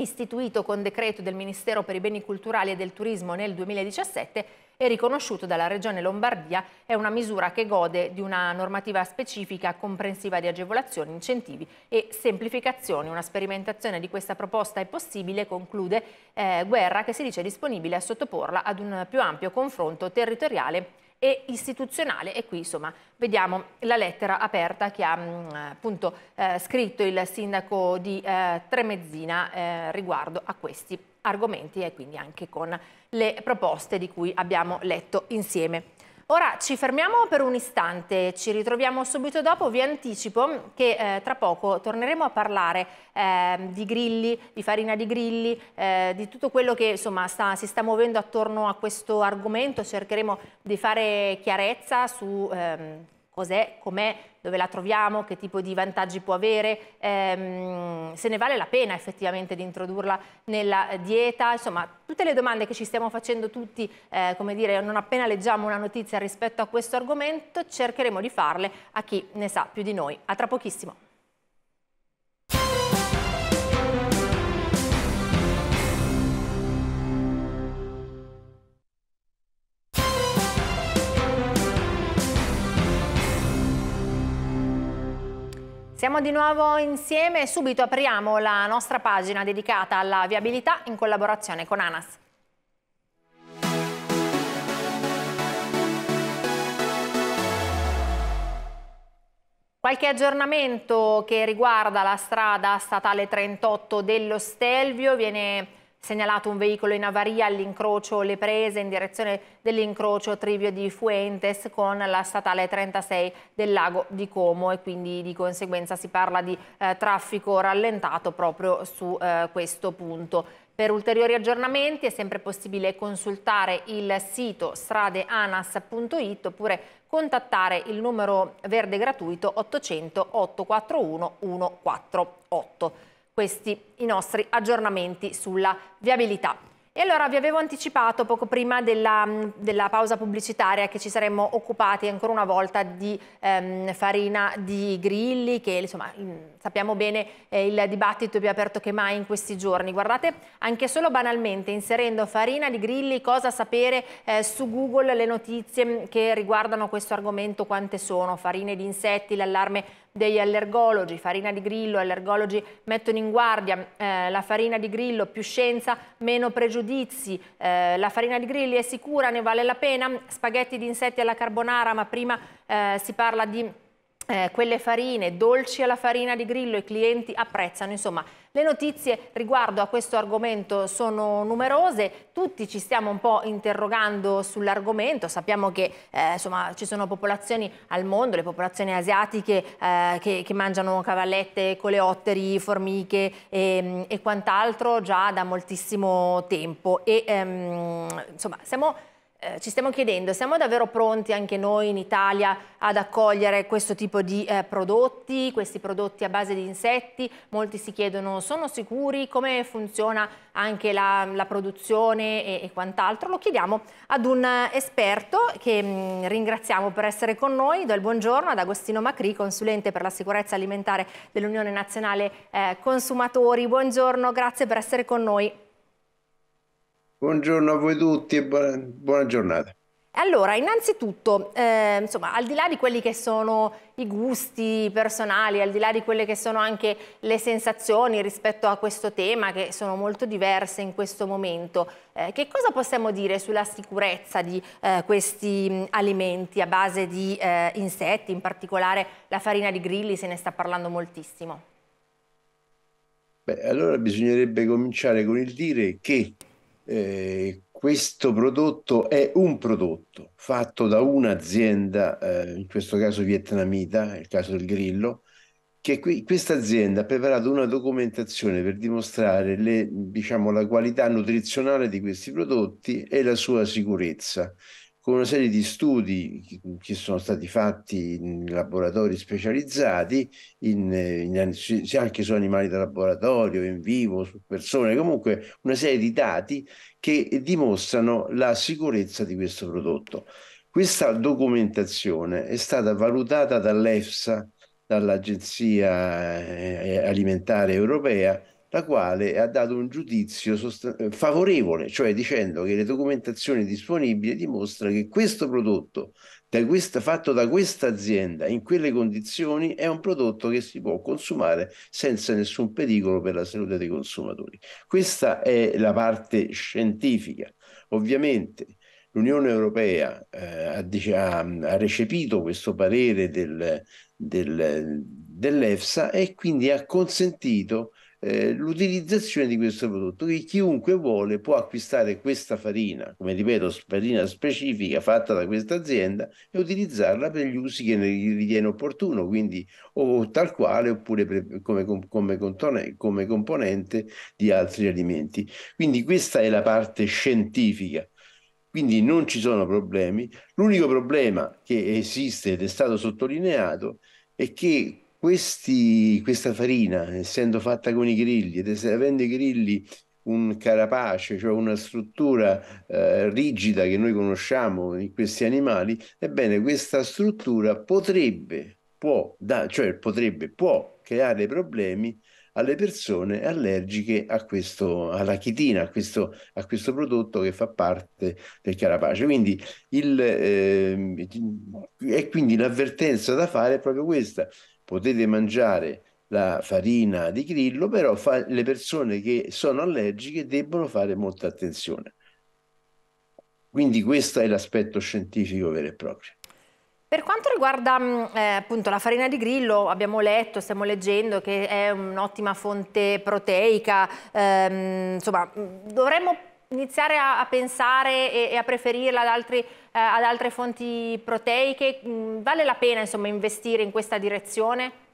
istituito con decreto del Ministero per i Beni Culturali e del Turismo nel 2017 e riconosciuto dalla Regione Lombardia, è una misura che gode di una normativa specifica comprensiva di agevolazioni, incentivi e semplificazioni. Una sperimentazione di questa proposta è possibile, conclude eh, Guerra, che si dice disponibile a sottoporla ad un più ampio confronto territoriale e istituzionale e qui insomma vediamo la lettera aperta che ha mm, appunto eh, scritto il sindaco di eh, Tremezzina eh, riguardo a questi argomenti e quindi anche con le proposte di cui abbiamo letto insieme. Ora ci fermiamo per un istante, ci ritroviamo subito dopo, vi anticipo che eh, tra poco torneremo a parlare eh, di grilli, di farina di grilli, eh, di tutto quello che insomma, sta, si sta muovendo attorno a questo argomento, cercheremo di fare chiarezza su ehm, cos'è, com'è, dove la troviamo, che tipo di vantaggi può avere, ehm, se ne vale la pena effettivamente di introdurla nella dieta, insomma tutte le domande che ci stiamo facendo tutti, eh, come dire, non appena leggiamo una notizia rispetto a questo argomento, cercheremo di farle a chi ne sa più di noi. A tra pochissimo. Siamo di nuovo insieme e subito apriamo la nostra pagina dedicata alla viabilità in collaborazione con ANAS. Qualche aggiornamento che riguarda la strada statale 38 dello Stelvio viene segnalato un veicolo in avaria all'incrocio Le Prese in direzione dell'incrocio Trivio di Fuentes con la statale 36 del lago di Como e quindi di conseguenza si parla di eh, traffico rallentato proprio su eh, questo punto. Per ulteriori aggiornamenti è sempre possibile consultare il sito stradeanas.it oppure contattare il numero verde gratuito 800 841 148 questi i nostri aggiornamenti sulla viabilità. E allora vi avevo anticipato poco prima della, mm, della, pausa pubblicitaria che ci saremmo occupati ancora una volta di ehm, farina di grilli che insomma mm, sappiamo bene eh, il dibattito è più aperto che mai in questi giorni. Guardate anche solo banalmente inserendo farina di grilli cosa sapere eh, su Google le notizie mm, che riguardano questo argomento quante sono farine di insetti, l'allarme degli allergologi, farina di grillo, allergologi mettono in guardia eh, la farina di grillo, più scienza, meno pregiudizio giudizi, eh, la farina di grilli è sicura, ne vale la pena, spaghetti di insetti alla carbonara, ma prima eh, si parla di eh, quelle farine, dolci alla farina di grillo, i clienti apprezzano, insomma le notizie riguardo a questo argomento sono numerose, tutti ci stiamo un po' interrogando sull'argomento, sappiamo che eh, insomma, ci sono popolazioni al mondo, le popolazioni asiatiche eh, che, che, mangiano cavallette, coleotteri, formiche e, ehm, e quant'altro già da moltissimo tempo e ehm, insomma siamo eh, ci stiamo chiedendo, siamo davvero pronti anche noi in Italia ad accogliere questo tipo di eh, prodotti, questi prodotti a base di insetti? Molti si chiedono, sono sicuri? Come funziona anche la, la produzione e, e quant'altro? Lo chiediamo ad un eh, esperto che mh, mm, ringraziamo per essere con noi. Do il buongiorno ad Agostino Macri, consulente per la sicurezza alimentare dell'Unione Nazionale eh, Consumatori. Buongiorno, grazie per essere con noi. Buongiorno a voi tutti e buona, giornata. Allora, innanzitutto, eh, insomma, al di là di quelli che sono i gusti personali, al di là di quelle che sono anche le sensazioni rispetto a questo tema, che sono molto diverse in questo momento, eh, che cosa possiamo dire sulla sicurezza di eh, questi alimenti a base di eh, insetti, in particolare la farina di grilli, se ne sta parlando moltissimo? Beh, allora bisognerebbe cominciare con il dire che eh, questo prodotto è un prodotto fatto da un'azienda, eh, in questo caso vietnamita, il caso del Grillo, che qui, questa azienda ha preparato una documentazione per dimostrare le, diciamo, la qualità nutrizionale di questi prodotti e la sua sicurezza con una serie di studi che sono stati fatti in laboratori specializzati, in, in, anche su animali da laboratorio, in vivo, su persone, comunque una serie di dati che dimostrano la sicurezza di questo prodotto. Questa documentazione è stata valutata dall'EFSA, dall'Agenzia eh, Alimentare Europea, la quale ha dato un giudizio sost... Eh, favorevole, cioè dicendo che le documentazioni disponibili dimostrano che questo prodotto da questa, fatto da questa azienda in quelle condizioni è un prodotto che si può consumare senza nessun pericolo per la salute dei consumatori. Questa è la parte scientifica. Ovviamente l'Unione Europea eh, ha, ha, recepito questo parere del, del, dell'EFSA e quindi ha consentito eh, l'utilizzazione di questo prodotto che chiunque vuole può acquistare questa farina, come ripeto, farina specifica fatta da questa azienda e utilizzarla per gli usi che ne ritiene opportuno, quindi o tal quale oppure pre- come, come, come componente di altri alimenti. Quindi questa è la parte scientifica quindi non ci sono problemi. L'unico problema che esiste ed è stato sottolineato è che questi, questa farina, essendo fatta con i grilli ed avendo i grilli un carapace, cioè una struttura eh, rigida che noi conosciamo in questi animali, ebbene questa struttura potrebbe, può, da, cioè potrebbe, può creare problemi alle persone allergiche a questo, alla chitina, a questo, a questo prodotto che fa parte del carapace. Quindi, il, eh, e quindi l'avvertenza da fare è proprio questa potete mangiare la farina di grillo, però fa, le persone che sono allergiche debbono fare molta attenzione. Quindi questo è l'aspetto scientifico vero e proprio. Per quanto riguarda mm, eh, appunto la farina di grillo, abbiamo letto, stiamo leggendo che è un'ottima fonte proteica, ehm, insomma mm, dovremmo iniziare a, a pensare e, e, a preferirla ad, altri, eh, ad altre fonti proteiche? Mh, mm, vale la pena insomma, investire in questa direzione?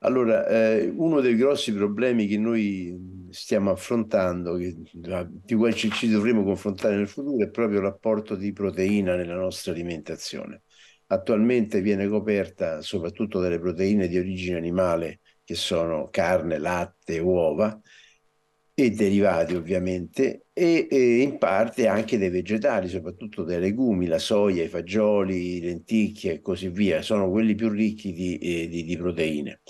Allora, eh, uno dei grossi problemi che noi stiamo affrontando, che, di cui ci dovremo confrontare nel futuro, è proprio l'apporto di proteina nella nostra alimentazione. Attualmente viene coperta soprattutto dalle proteine di origine animale, che sono carne, latte, uova, e derivati ovviamente e, e, in parte anche dei vegetali, soprattutto dei legumi, la soia, i fagioli, lenticchie e così via, sono quelli più ricchi di, eh, di, di proteine.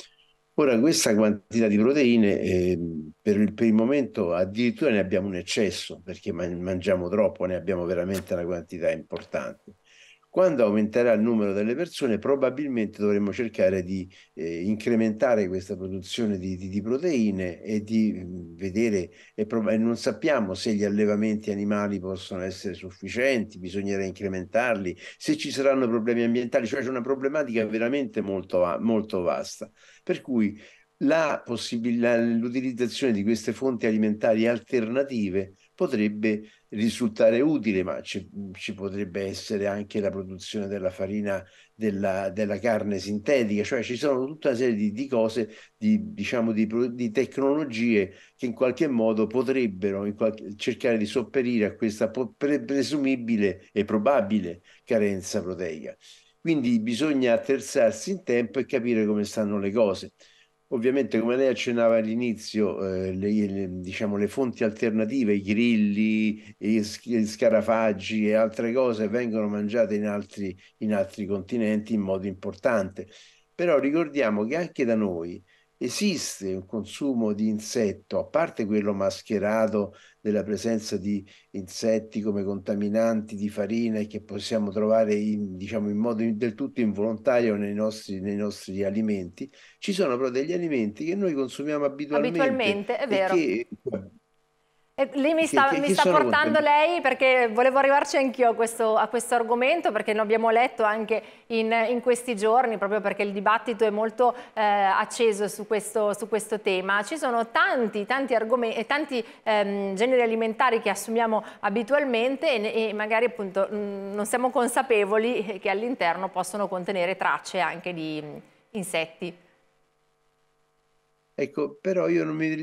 Ora questa quantità di proteine eh, per, il, per, il, momento addirittura ne abbiamo un eccesso perché mangiamo troppo, ne abbiamo veramente una quantità importante. Quando aumenterà il numero delle persone, probabilmente dovremo cercare di eh, incrementare questa produzione di, di, di, proteine e di mm, vedere, e, e non sappiamo se gli allevamenti animali possono essere sufficienti, bisognerà incrementarli, se ci saranno problemi ambientali, cioè c'è una problematica veramente molto, molto vasta. Per cui l'utilizzazione di queste fonti alimentari alternative potrebbe risultare utile, ma ci, ci potrebbe essere anche la produzione della farina della, della, carne sintetica, cioè ci sono tutta una serie di, di cose, di, diciamo, di, di, tecnologie che in qualche modo potrebbero qualche, cercare di sopperire a questa pre presumibile e probabile carenza proteica. Quindi bisogna attrezzarsi in tempo e capire come stanno le cose. Ovviamente, come lei accennava all'inizio, eh, le, le, diciamo, le fonti alternative, i grilli, gli, scarafaggi e altre cose vengono mangiate in altri, in altri continenti in modo importante. Però ricordiamo che anche da noi esiste un consumo di insetto, a parte quello mascherato della presenza di insetti come contaminanti di farine che possiamo trovare in, diciamo, in modo del tutto involontario nei nostri, nei nostri, alimenti, ci sono però degli alimenti che noi consumiamo abitualmente. Abitualmente, è vero. Che, cioè, lì mi sta, chi, chi mi sta portando lei perché volevo arrivarci anch'io a questo, a questo argomento perché ne abbiamo letto anche in, in, questi giorni proprio perché il dibattito è molto eh, acceso su questo, su questo, tema. Ci sono tanti, tanti, argomenti, eh, tanti ehm, generi alimentari che assumiamo abitualmente e, e magari appunto mh, mm, non siamo consapevoli che all'interno possono contenere tracce anche di mh, mm, insetti. Ecco, però io non mi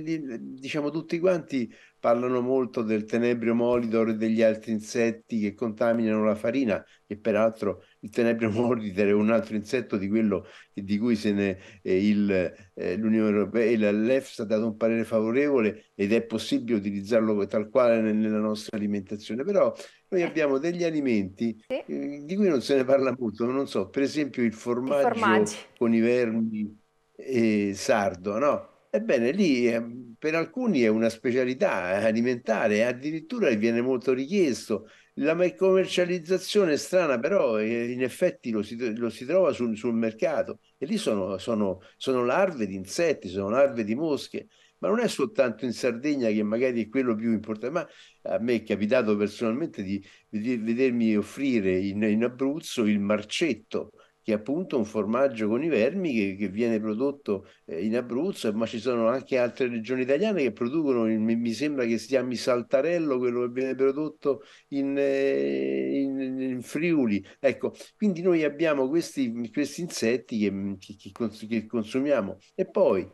diciamo tutti quanti parlano molto del tenebrio molidor e degli altri insetti che contaminano la farina, che peraltro il tenebrio molidor è un altro insetto di quello di cui ne, eh, il, eh, l'Unione Europea e l'EFSA ha dato un parere favorevole ed è possibile utilizzarlo tal quale nella nostra alimentazione. Però noi abbiamo degli alimenti eh, di cui non se ne parla molto, non so, per esempio il formaggio con i vermi e sardo, no? Ebbene, lì ehm, per alcuni è una specialità eh, alimentare, addirittura viene molto richiesto. La commercializzazione è strana, però eh, in effetti lo si, lo si trova sul, sul, mercato e lì sono, sono, sono larve di insetti, sono larve di mosche ma non è soltanto in Sardegna che magari è quello più importante, ma a me è capitato personalmente di, di vedermi offrire in, in, Abruzzo il marcetto, che è appunto un formaggio con i vermi che, che viene prodotto eh, in Abruzzo, ma ci sono anche altre regioni italiane che producono, il, mi sembra che si chiami saltarello, quello che viene prodotto in, eh, in, in Friuli. Ecco, quindi noi abbiamo questi, questi insetti che, che, che consumiamo. E poi...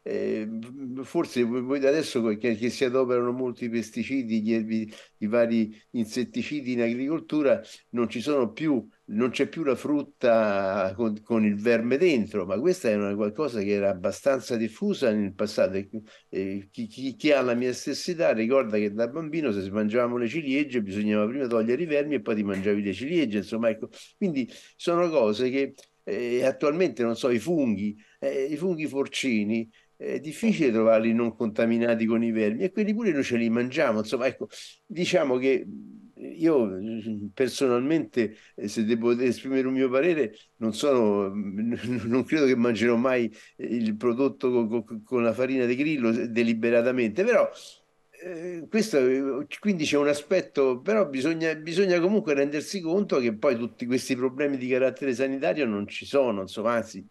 Eh, forse voi adesso che, che, si adoperano molti pesticidi, gli i vari insetticidi in agricoltura, non ci sono più non c'è più la frutta con, con, il verme dentro, ma questa è una qualcosa che era abbastanza diffusa nel passato. Eh, chi, chi, chi, ha la mia stessa età ricorda che da bambino se si mangiavamo le ciliegie bisognava prima togliere i vermi e poi ti mangiavi le ciliegie, insomma, ecco. Quindi sono cose che eh, attualmente, non so, i funghi, eh, i funghi forcini, è difficile trovarli non contaminati con i vermi e quelli pure noi ce li mangiamo, insomma, ecco, diciamo che io mm, personalmente, eh, se devo esprimere un mio parere, non, sono, mm, non credo che mangerò mai eh, il prodotto con, con la farina di grillo deliberatamente, però eh, questo eh, quindi c'è un aspetto, però bisogna, bisogna, comunque rendersi conto che poi tutti questi problemi di carattere sanitario non ci sono, insomma, anzi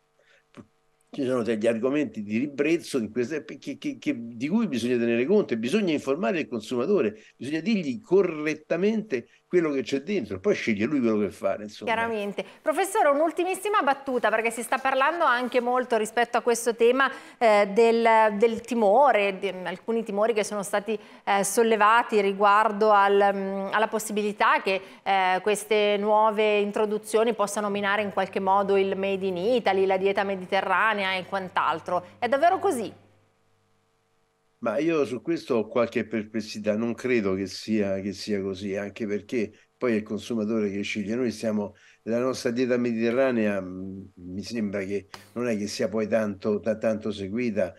ci sono degli argomenti di ribrezzo di, queste, che, che, che, di cui bisogna tenere conto e bisogna informare il consumatore, bisogna dirgli correttamente quello che c'è dentro, poi sceglie lui quello che fare. Insomma. Chiaramente. Professore, un'ultimissima battuta, perché si sta parlando anche molto rispetto a questo tema eh, del, del, timore, di, mm, alcuni timori che sono stati eh, sollevati riguardo al, mh, mm, alla possibilità che eh, queste nuove introduzioni possano minare in qualche modo il Made in Italy, la dieta mediterranea e quant'altro. È davvero così? Ma io su questo ho qualche perplessità, non credo che sia, che sia così, anche perché poi è il consumatore che sceglie. Noi stiamo la nostra dieta mediterranea mm, mi sembra che non è che sia poi tanto, tanto seguita,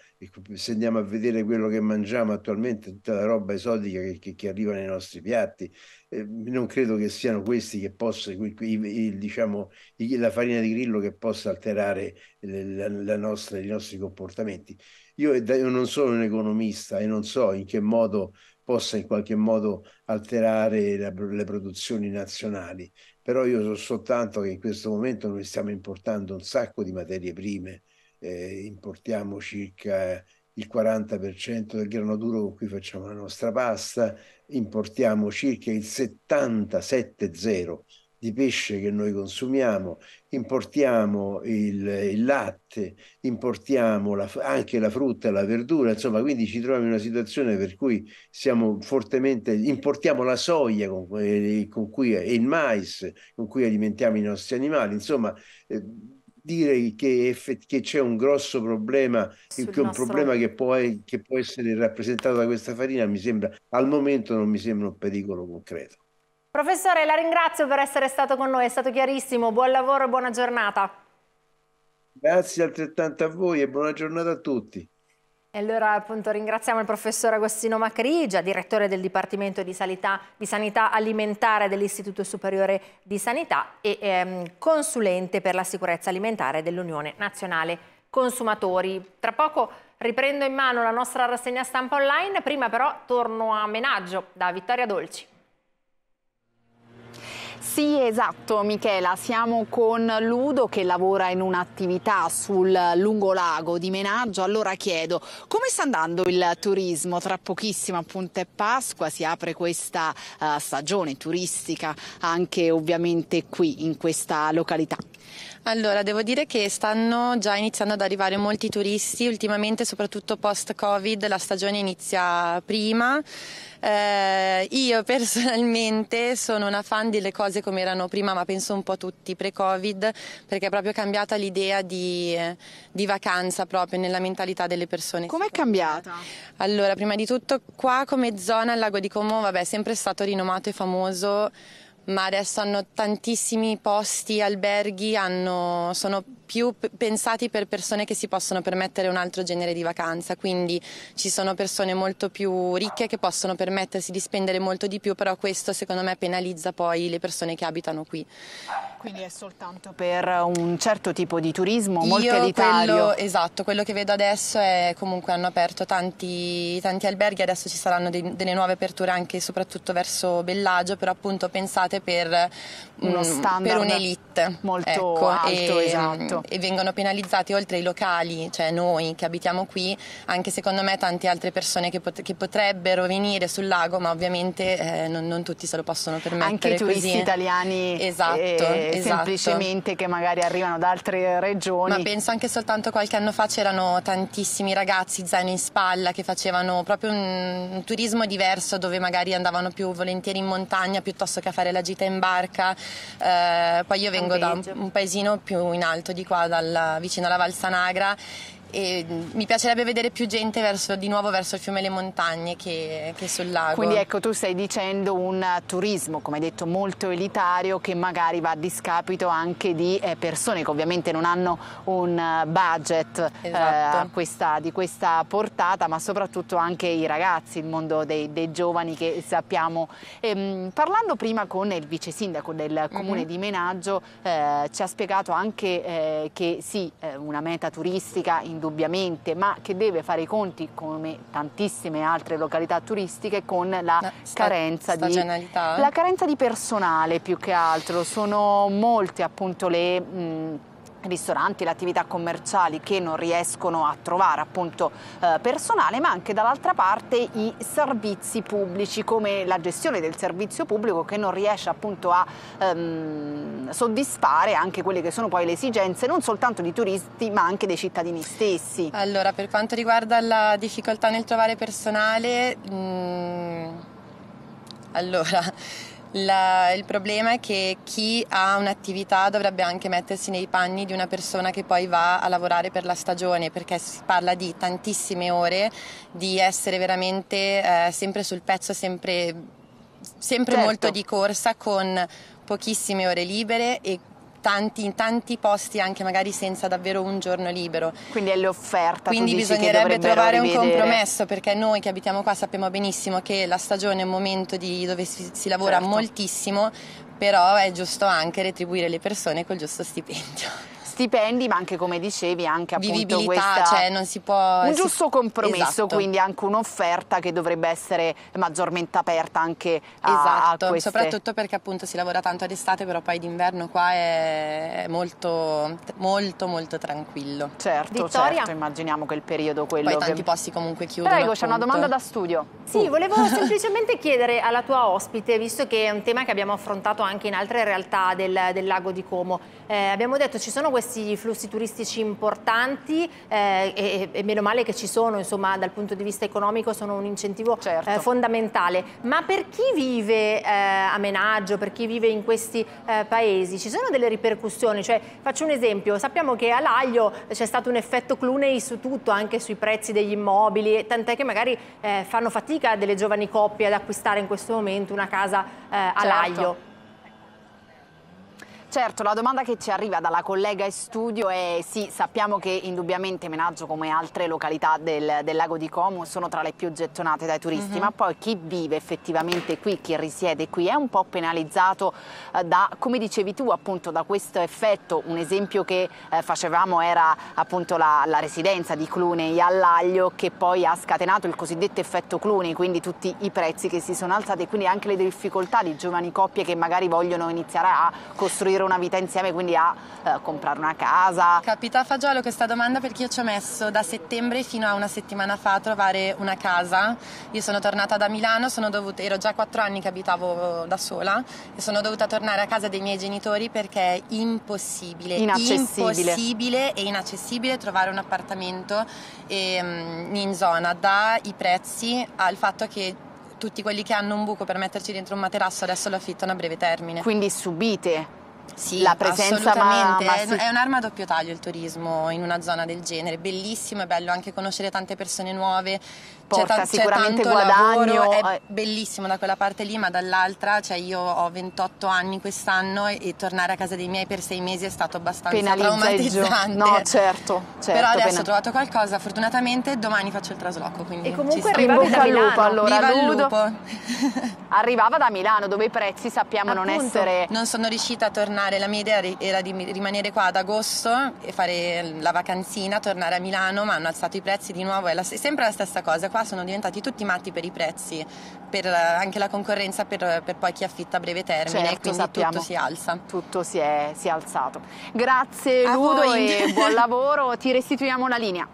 se andiamo a vedere quello che mangiamo attualmente, tutta la roba esotica che, che, che arriva nei nostri piatti, eh, non credo che siano questi che possa, diciamo, la farina di grillo che possa alterare la, la nostra, i nostri comportamenti. Io, io non sono un economista e non so in che modo possa in qualche modo alterare le produzioni nazionali però io so soltanto che in questo momento noi stiamo importando un sacco di materie prime, eh, importiamo circa il 40% del grano duro con cui facciamo la nostra pasta, importiamo circa il 77,0% di pesce che noi consumiamo, importiamo il, il latte, importiamo la, anche la frutta, e la verdura, insomma, quindi ci troviamo in una situazione per cui siamo fortemente, importiamo la soia con, eh, con cui, e il mais con cui alimentiamo i nostri animali, insomma... Eh, dire che, che c'è un grosso problema, che un problema che può, che può essere rappresentato da questa farina, mi sembra al momento non mi sembra un pericolo concreto. Professore, la ringrazio per essere stato con noi, è stato chiarissimo. Buon lavoro e buona giornata. Grazie altrettanto a voi e buona giornata a tutti. E allora appunto ringraziamo il professor Agostino Macrigia, direttore del Dipartimento di, Sanità, di Sanità Alimentare dell'Istituto Superiore di Sanità e ehm, consulente per la sicurezza alimentare dell'Unione Nazionale Consumatori. Tra poco riprendo in mano la nostra rassegna stampa online, prima però torno a menaggio da Vittoria Dolci. Sì, esatto Michela, siamo con Ludo che lavora in un'attività sul lungolago di Menaggio. Allora chiedo, come sta andando il turismo? Tra pochissimo appunto è Pasqua, si apre questa uh, stagione turistica anche ovviamente qui in questa località. Allora, devo dire che stanno già iniziando ad arrivare molti turisti, ultimamente soprattutto post-Covid la stagione inizia prima. Eh, io personalmente sono una fan delle cose come erano prima, ma penso un po' tutti pre-Covid, perché è proprio cambiata l'idea di, di vacanza proprio nella mentalità delle persone. Com'è cambiata? Allora, prima di tutto qua come zona il lago di Como, vabbè, è sempre stato rinomato e famoso ma adesso hanno tantissimi posti, alberghi, hanno, sono più pensati per persone che si possono permettere un altro genere di vacanza, quindi ci sono persone molto più ricche che possono permettersi di spendere molto di più, però questo secondo me penalizza poi le persone che abitano qui. Quindi è soltanto per un certo tipo di turismo molto elitario? Quello, esatto, quello che vedo adesso è comunque hanno aperto tanti, tanti alberghi, adesso ci saranno dei, delle nuove aperture anche soprattutto verso Bellagio, però appunto pensate praticamente per uno mm, standard per un'elite molto ecco, alto, e, esatto. E vengono penalizzati oltre i locali, cioè noi che abitiamo qui, anche secondo me tante altre persone che, pot- che potrebbero venire sul lago, ma ovviamente eh, non, non, tutti se lo possono permettere. Anche i turisti così. italiani esatto, eh, esatto. semplicemente che magari arrivano da altre regioni. Ma penso anche soltanto qualche anno fa c'erano tantissimi ragazzi zaino in spalla che facevano proprio un, un turismo diverso dove magari andavano più volentieri in montagna piuttosto che a fare la gita in barca, eh, poi io vengo da un, paesino più in alto di qua, dalla, vicino alla Valsanagra e mi piacerebbe vedere più gente verso, di nuovo verso il fiume e le montagne che, che, sul lago. Quindi ecco tu stai dicendo un turismo come hai detto molto elitario che magari va a discapito anche di eh, persone che ovviamente non hanno un eh, budget eh, esatto. eh, questa, di questa portata ma soprattutto anche i ragazzi, il mondo dei, dei giovani che sappiamo. E, ehm, parlando prima con il vice sindaco del mhm. comune mm -hmm. di Menaggio eh, ci ha spiegato anche eh, che sì una meta turistica in indubbiamente, ma che deve fare i conti, come tantissime altre località turistiche, con la, no, carenza, sta, di, la carenza di personale più che altro. Sono molte appunto le... Mh, ristoranti, le attività commerciali che non riescono a trovare appunto eh, personale, ma anche dall'altra parte i servizi pubblici come la gestione del servizio pubblico che non riesce appunto a ehm, soddisfare anche quelle che sono poi le esigenze non soltanto di turisti ma anche dei cittadini stessi. Allora, per quanto riguarda la difficoltà nel trovare personale, mh, mm, allora la, il problema è che chi ha un'attività dovrebbe anche mettersi nei panni di una persona che poi va a lavorare per la stagione, perché si parla di tantissime ore, di essere veramente eh, sempre sul pezzo, sempre, sempre certo. molto di corsa, con pochissime ore libere e tanti, in tanti posti anche magari senza davvero un giorno libero. Quindi è l'offerta. Quindi bisognerebbe trovare rivedere. un compromesso perché noi che abitiamo qua sappiamo benissimo che la stagione è un momento di, dove si, si lavora certo. moltissimo, però è giusto anche retribuire le persone col giusto stipendio stipendi, ma anche come dicevi, anche appunto questa, cioè non si può un giusto compromesso, esatto. quindi anche un'offerta che dovrebbe essere maggiormente aperta anche a, esatto, a queste... soprattutto perché appunto si lavora tanto d'estate, però poi d'inverno qua è molto molto molto tranquillo. Certo, Vittoria. certo, immaginiamo che il periodo quello Poi tanti che... posti comunque chiudono. Prego, c'è una domanda da studio. Sì, uh. volevo semplicemente chiedere alla tua ospite, visto che è un tema che abbiamo affrontato anche in altre realtà del, del lago di Como. Eh, abbiamo detto ci sono queste questi flussi turistici importanti eh, e, e, meno male che ci sono, insomma dal punto di vista economico sono un incentivo eh, certo. eh, fondamentale, ma per chi vive eh, a Menaggio, per chi vive in questi eh, paesi, ci sono delle ripercussioni? Cioè, faccio un esempio, sappiamo che a Laglio eh, c'è stato un effetto Cluney su tutto, anche sui prezzi degli immobili, tant'è che magari fanno fatica delle giovani coppie ad acquistare in questo momento una casa a certo. Laglio. Certo, la domanda che ci arriva dalla collega in studio è sì, sappiamo che indubbiamente Menaggio come altre località del, del lago di Como sono tra le più gettonate dai turisti, mm -hmm. ma poi chi vive effettivamente qui, chi risiede qui è un po' penalizzato eh, da, come dicevi tu, appunto da questo effetto. Un esempio che eh, facevamo era appunto la, la residenza di Cluney all'Aglio che poi ha scatenato il cosiddetto effetto Cluney, quindi tutti i prezzi che si sono alzati e quindi anche le difficoltà di giovani coppie che magari vogliono iniziare a costruire costruire una vita insieme, quindi a eh, comprare una casa. Capita a fagiolo questa domanda perché io ci ho messo da settembre fino a una settimana fa a trovare una casa. Io sono tornata da Milano, dovuta, ero già quattro anni che abitavo da sola e sono dovuta tornare a casa dei miei genitori perché è impossibile, inaccessibile. impossibile e inaccessibile trovare un appartamento ehm, in zona, dai prezzi al fatto che tutti quelli che hanno un buco per metterci dentro un materasso adesso lo affittano a breve termine. Quindi subite sì, la presenza ma, ma sì. è un'arma a doppio taglio il turismo in una zona del genere, bellissimo, è bello anche conoscere tante persone nuove, porta sicuramente guadagno. Lavoro, è eh. bellissimo da quella parte lì, ma dall'altra, cioè io ho 28 anni quest'anno e, e tornare a casa dei miei per sei mesi è stato abbastanza traumatizzante. No, certo, certo. Però adesso pena. ho trovato qualcosa, fortunatamente domani faccio il trasloco, quindi E comunque arrivava da Milano, lupo, allora, Viva il lupo. Arrivava da Milano, dove i prezzi sappiamo Appunto, non essere Non sono riuscita a tornare, la mia idea era di rimanere qua ad agosto e fare la vacanzina, tornare a Milano, ma hanno alzato i prezzi di nuovo, è, la, è sempre la stessa cosa. Qua qua sono diventati tutti matti per i prezzi, per anche la concorrenza per, per poi chi affitta a breve termine, certo, quindi sappiamo. tutto si alza. Tutto si è, si è alzato. Grazie a Ludo voi. e buon lavoro, ti restituiamo la linea.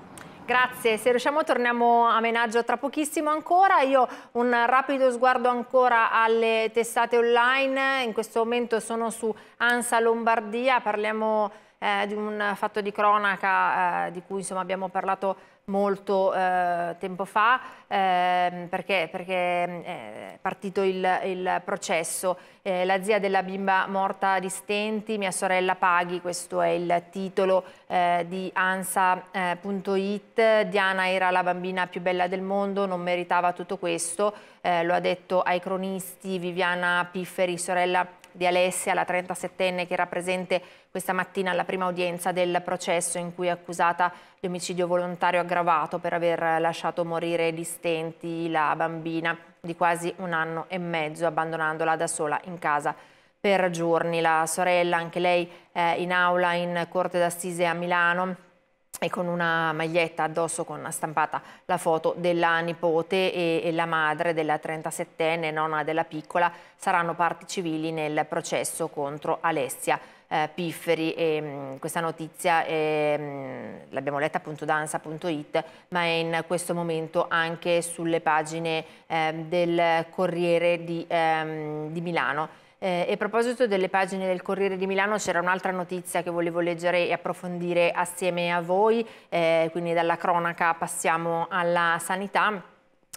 Grazie, se riusciamo torniamo a menaggio tra pochissimo ancora. Io un rapido sguardo ancora alle testate online, in questo momento sono su Ansa Lombardia, parliamo eh, di un fatto di cronaca eh, di cui insomma, abbiamo parlato molto eh, tempo fa eh, perché, perché, eh, è partito il, il processo. Eh, la zia della bimba morta di stenti, mia sorella paghi, questo è il titolo eh, di ansa.it. Diana era la bambina più bella del mondo, non meritava tutto questo, eh, lo ha detto ai cronisti Viviana Pifferi, sorella di Alessia, la 37enne che era presente questa mattina alla prima udienza del processo in cui è accusata di omicidio volontario aggravato per aver lasciato morire di stenti la bambina di quasi un anno e mezzo abbandonandola da sola in casa per giorni. La sorella, anche lei eh, in aula in corte d'assise a Milano, e con una maglietta addosso con stampata la foto della nipote e, e la madre della 37enne nonna della piccola saranno parti civili nel processo contro Alessia. Eh, Pifferi e, mm, questa notizia mm, l'abbiamo letta appunto da ma è in questo momento anche sulle pagine eh, del Corriere di, ehm, di Milano eh, e a proposito delle pagine del Corriere di Milano c'era un'altra notizia che volevo leggere e approfondire assieme a voi, eh, quindi dalla cronaca passiamo alla sanità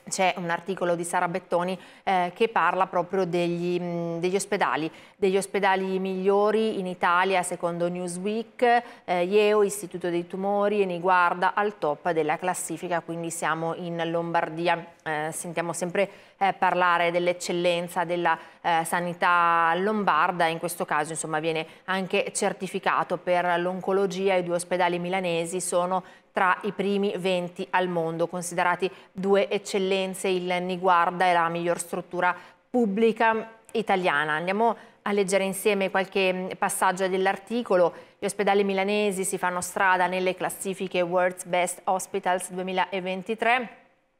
c'è un articolo di Sara Bettoni eh, che parla proprio degli, mm, degli, ospedali, degli ospedali migliori in Italia secondo Newsweek, eh, IEO, Istituto dei Tumori e Niguarda al top della classifica, quindi siamo in Lombardia, eh, sentiamo sempre eh, parlare dell'eccellenza della eh, sanità lombarda, in questo caso insomma viene anche certificato per l'oncologia, i due ospedali milanesi sono tra i primi 20 al mondo, considerati due eccellenze il Niguarda e la miglior struttura pubblica italiana. Andiamo a leggere insieme qualche mm, passaggio dell'articolo. Gli ospedali milanesi si fanno strada nelle classifiche World's Best Hospitals 2023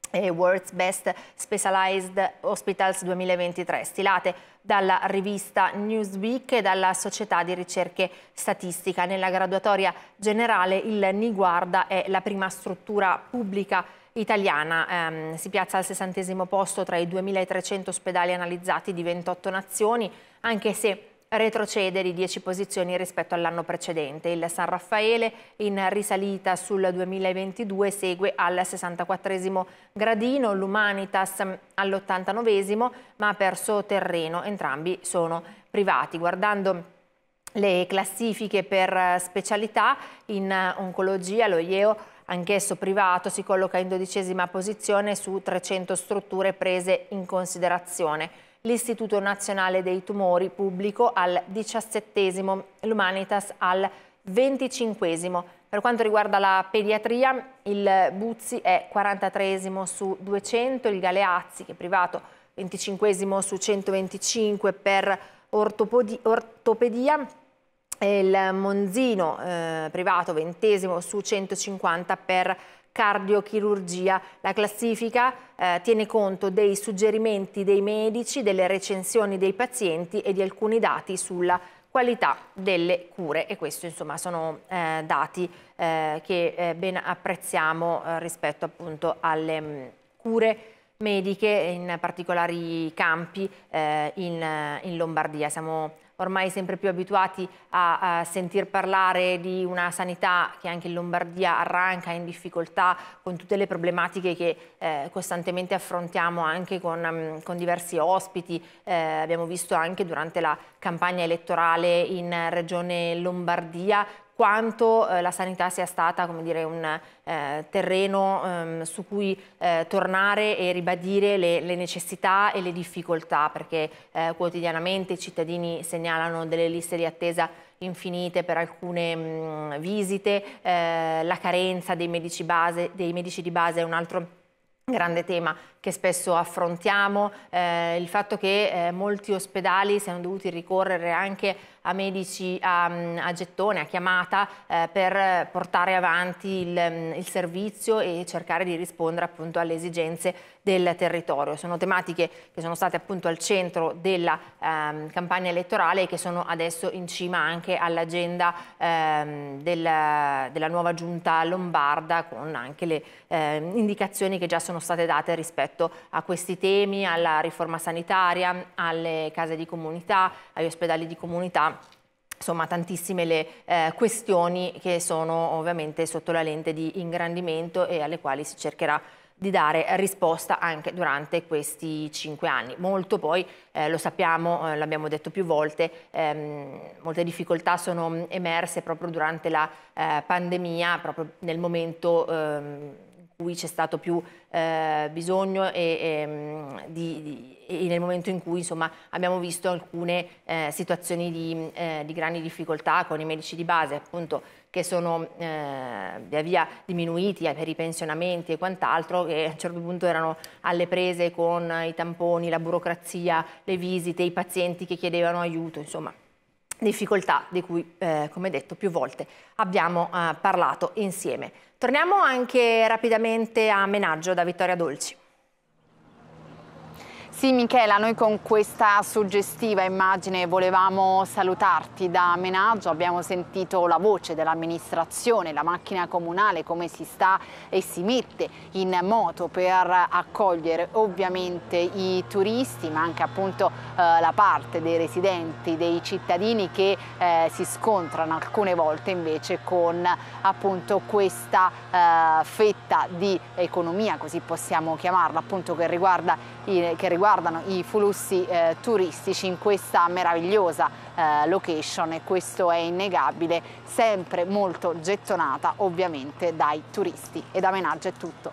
e World's Best Specialized Hospitals 2023, stilate dalla rivista Newsweek e dalla Società di Ricerche Statistica. Nella graduatoria generale il Niguarda è la prima struttura pubblica italiana. Ehm, si piazza al sessantesimo posto tra i 2.300 ospedali analizzati di 28 nazioni, anche se retrocede di 10 posizioni rispetto all'anno precedente. Il San Raffaele in risalita sul 2022 segue al 64 gradino, l'Humanitas all'89 ma ha perso terreno, entrambi sono privati. Guardando le classifiche per specialità in oncologia, lo IEO anch'esso privato, si colloca in dodicesima posizione su 300 strutture prese in considerazione l'Istituto Nazionale dei Tumori pubblico al 17 l'Humanitas al 25 Per quanto riguarda la pediatria, il Buzzi è 43 su 200, il Galeazzi, che è privato, 25 su 125 per ortopedia, il Monzino eh, privato 20 su 150 per ortopedia cardiochirurgia. La classifica eh, tiene conto dei suggerimenti dei medici, delle recensioni dei pazienti e di alcuni dati sulla qualità delle cure e questi insomma sono eh, dati eh, che eh, ben apprezziamo eh, rispetto appunto alle mh, mm, cure mediche in particolari campi eh, in, in Lombardia. Siamo ormai sempre più abituati a, a sentir parlare di una sanità che anche in Lombardia arranca in difficoltà con tutte le problematiche che eh, costantemente affrontiamo anche con, mm, con diversi ospiti, eh, abbiamo visto anche durante la campagna elettorale in Regione Lombardia quanto eh, la sanità sia stata dire, un eh, terreno ehm, su cui eh, tornare e ribadire le, le, necessità e le difficoltà, perché eh, quotidianamente i cittadini segnalano delle liste di attesa infinite per alcune mh, mm, visite, eh, la carenza dei medici, base, dei medici di base è un altro grande tema che spesso affrontiamo, eh, il fatto che eh, molti ospedali siano dovuti ricorrere anche a a, medici a, mm, a gettone, a chiamata eh, per portare avanti il, mm, il, servizio e cercare di rispondere appunto alle esigenze del territorio. Sono tematiche che sono state appunto al centro della ehm, campagna elettorale e che sono adesso in cima anche all'agenda ehm, della, della, nuova giunta lombarda con anche le ehm, indicazioni che già sono state date rispetto a questi temi, alla riforma sanitaria, alle case di comunità, agli ospedali di comunità insomma tantissime le eh, questioni che sono ovviamente sotto la lente di ingrandimento e alle quali si cercherà di dare risposta anche durante questi cinque anni. Molto poi, eh, lo sappiamo, eh, l'abbiamo detto più volte, ehm, molte difficoltà sono emerse proprio durante la eh, pandemia, proprio nel momento ehm, cui c'è stato più eh, bisogno e, e, mm, di, di, e, nel momento in cui insomma, abbiamo visto alcune eh, situazioni di, eh, di, grandi difficoltà con i medici di base appunto, che sono eh, via via diminuiti eh, per i pensionamenti e quant'altro che a un certo punto erano alle prese con i tamponi, la burocrazia, le visite, i pazienti che chiedevano aiuto insomma difficoltà di cui eh, come detto più volte abbiamo parlato insieme. Torniamo anche rapidamente a Menaggio da Vittoria Dolci. Sì Michela, noi con questa suggestiva immagine volevamo salutarti da Menaggio, abbiamo sentito la voce dell'amministrazione, la macchina comunale, come si sta e si mette in moto per accogliere ovviamente i turisti ma anche appunto eh, la parte dei residenti, dei cittadini che eh, si scontrano alcune volte invece con appunto questa eh, fetta di economia, così possiamo chiamarla appunto che riguarda che riguardano i flussi eh, turistici in questa meravigliosa eh, location e questo è innegabile, sempre molto gettonata ovviamente dai turisti. E da Menaggio è tutto.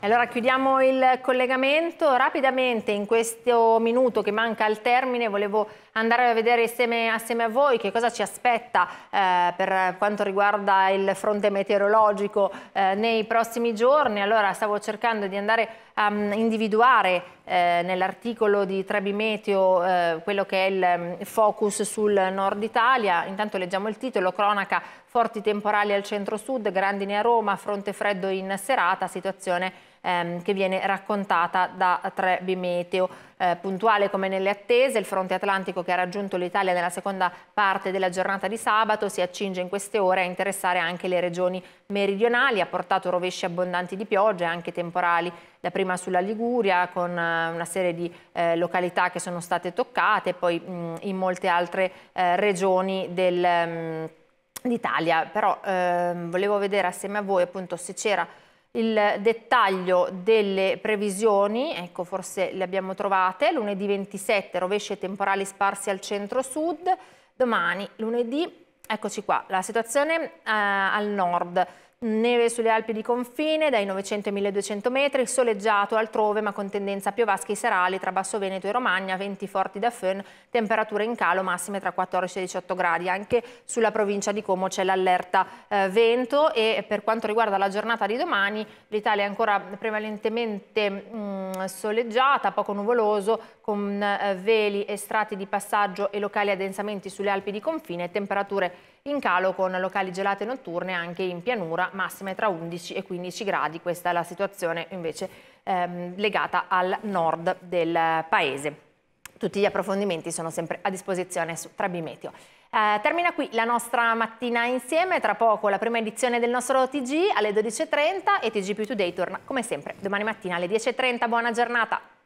Allora chiudiamo il collegamento. Rapidamente in questo minuto che manca al termine volevo andare a vedere insieme, assieme a voi che cosa ci aspetta eh, per quanto riguarda il fronte meteorologico eh, nei prossimi giorni. Allora stavo cercando di andare a um, individuare eh, nell'articolo di Trebi Meteo eh, quello che è il mm, focus sul nord Italia. Intanto leggiamo il titolo, cronaca forti temporali al centro-sud, grandine a Roma, fronte freddo in serata, situazione ehm, che viene raccontata da 3B Eh, puntuale come nelle attese, il fronte atlantico che ha raggiunto l'Italia nella seconda parte della giornata di sabato si accinge in queste ore a interessare anche le regioni meridionali, ha portato rovesci abbondanti di piogge, anche temporali, da prima sulla Liguria con eh, una serie di eh, località che sono state toccate, poi mh, in molte altre eh, regioni del... Mh, ehm, d'Italia, però ehm, volevo vedere assieme a voi appunto se c'era il dettaglio delle previsioni, ecco forse le abbiamo trovate, lunedì 27 rovesce temporali sparsi al centro-sud, domani lunedì, eccoci qua, la situazione eh, al nord, Neve sulle Alpi di confine dai 900 ai 1200 metri, soleggiato altrove ma con tendenza a piovaschi serali tra Basso Veneto e Romagna, venti forti da Fön, temperature in calo massime tra 14 e 18 gradi. Anche sulla provincia di Como c'è l'allerta eh, vento e per quanto riguarda la giornata di domani l'Italia è ancora prevalentemente mh, mm, soleggiata, poco nuvoloso, con eh, veli e strati di passaggio e locali addensamenti sulle Alpi di confine, temperature in calo con locali gelate notturne anche in pianura, massime tra 11 e 15 gradi. Questa è la situazione invece ehm, legata al nord del paese. Tutti gli approfondimenti sono sempre a disposizione su Trabimeteo. Eh, termina qui la nostra mattina insieme, tra poco la prima edizione del nostro TG alle 12.30 e TGP Today torna come sempre domani mattina alle 10.30. Buona giornata!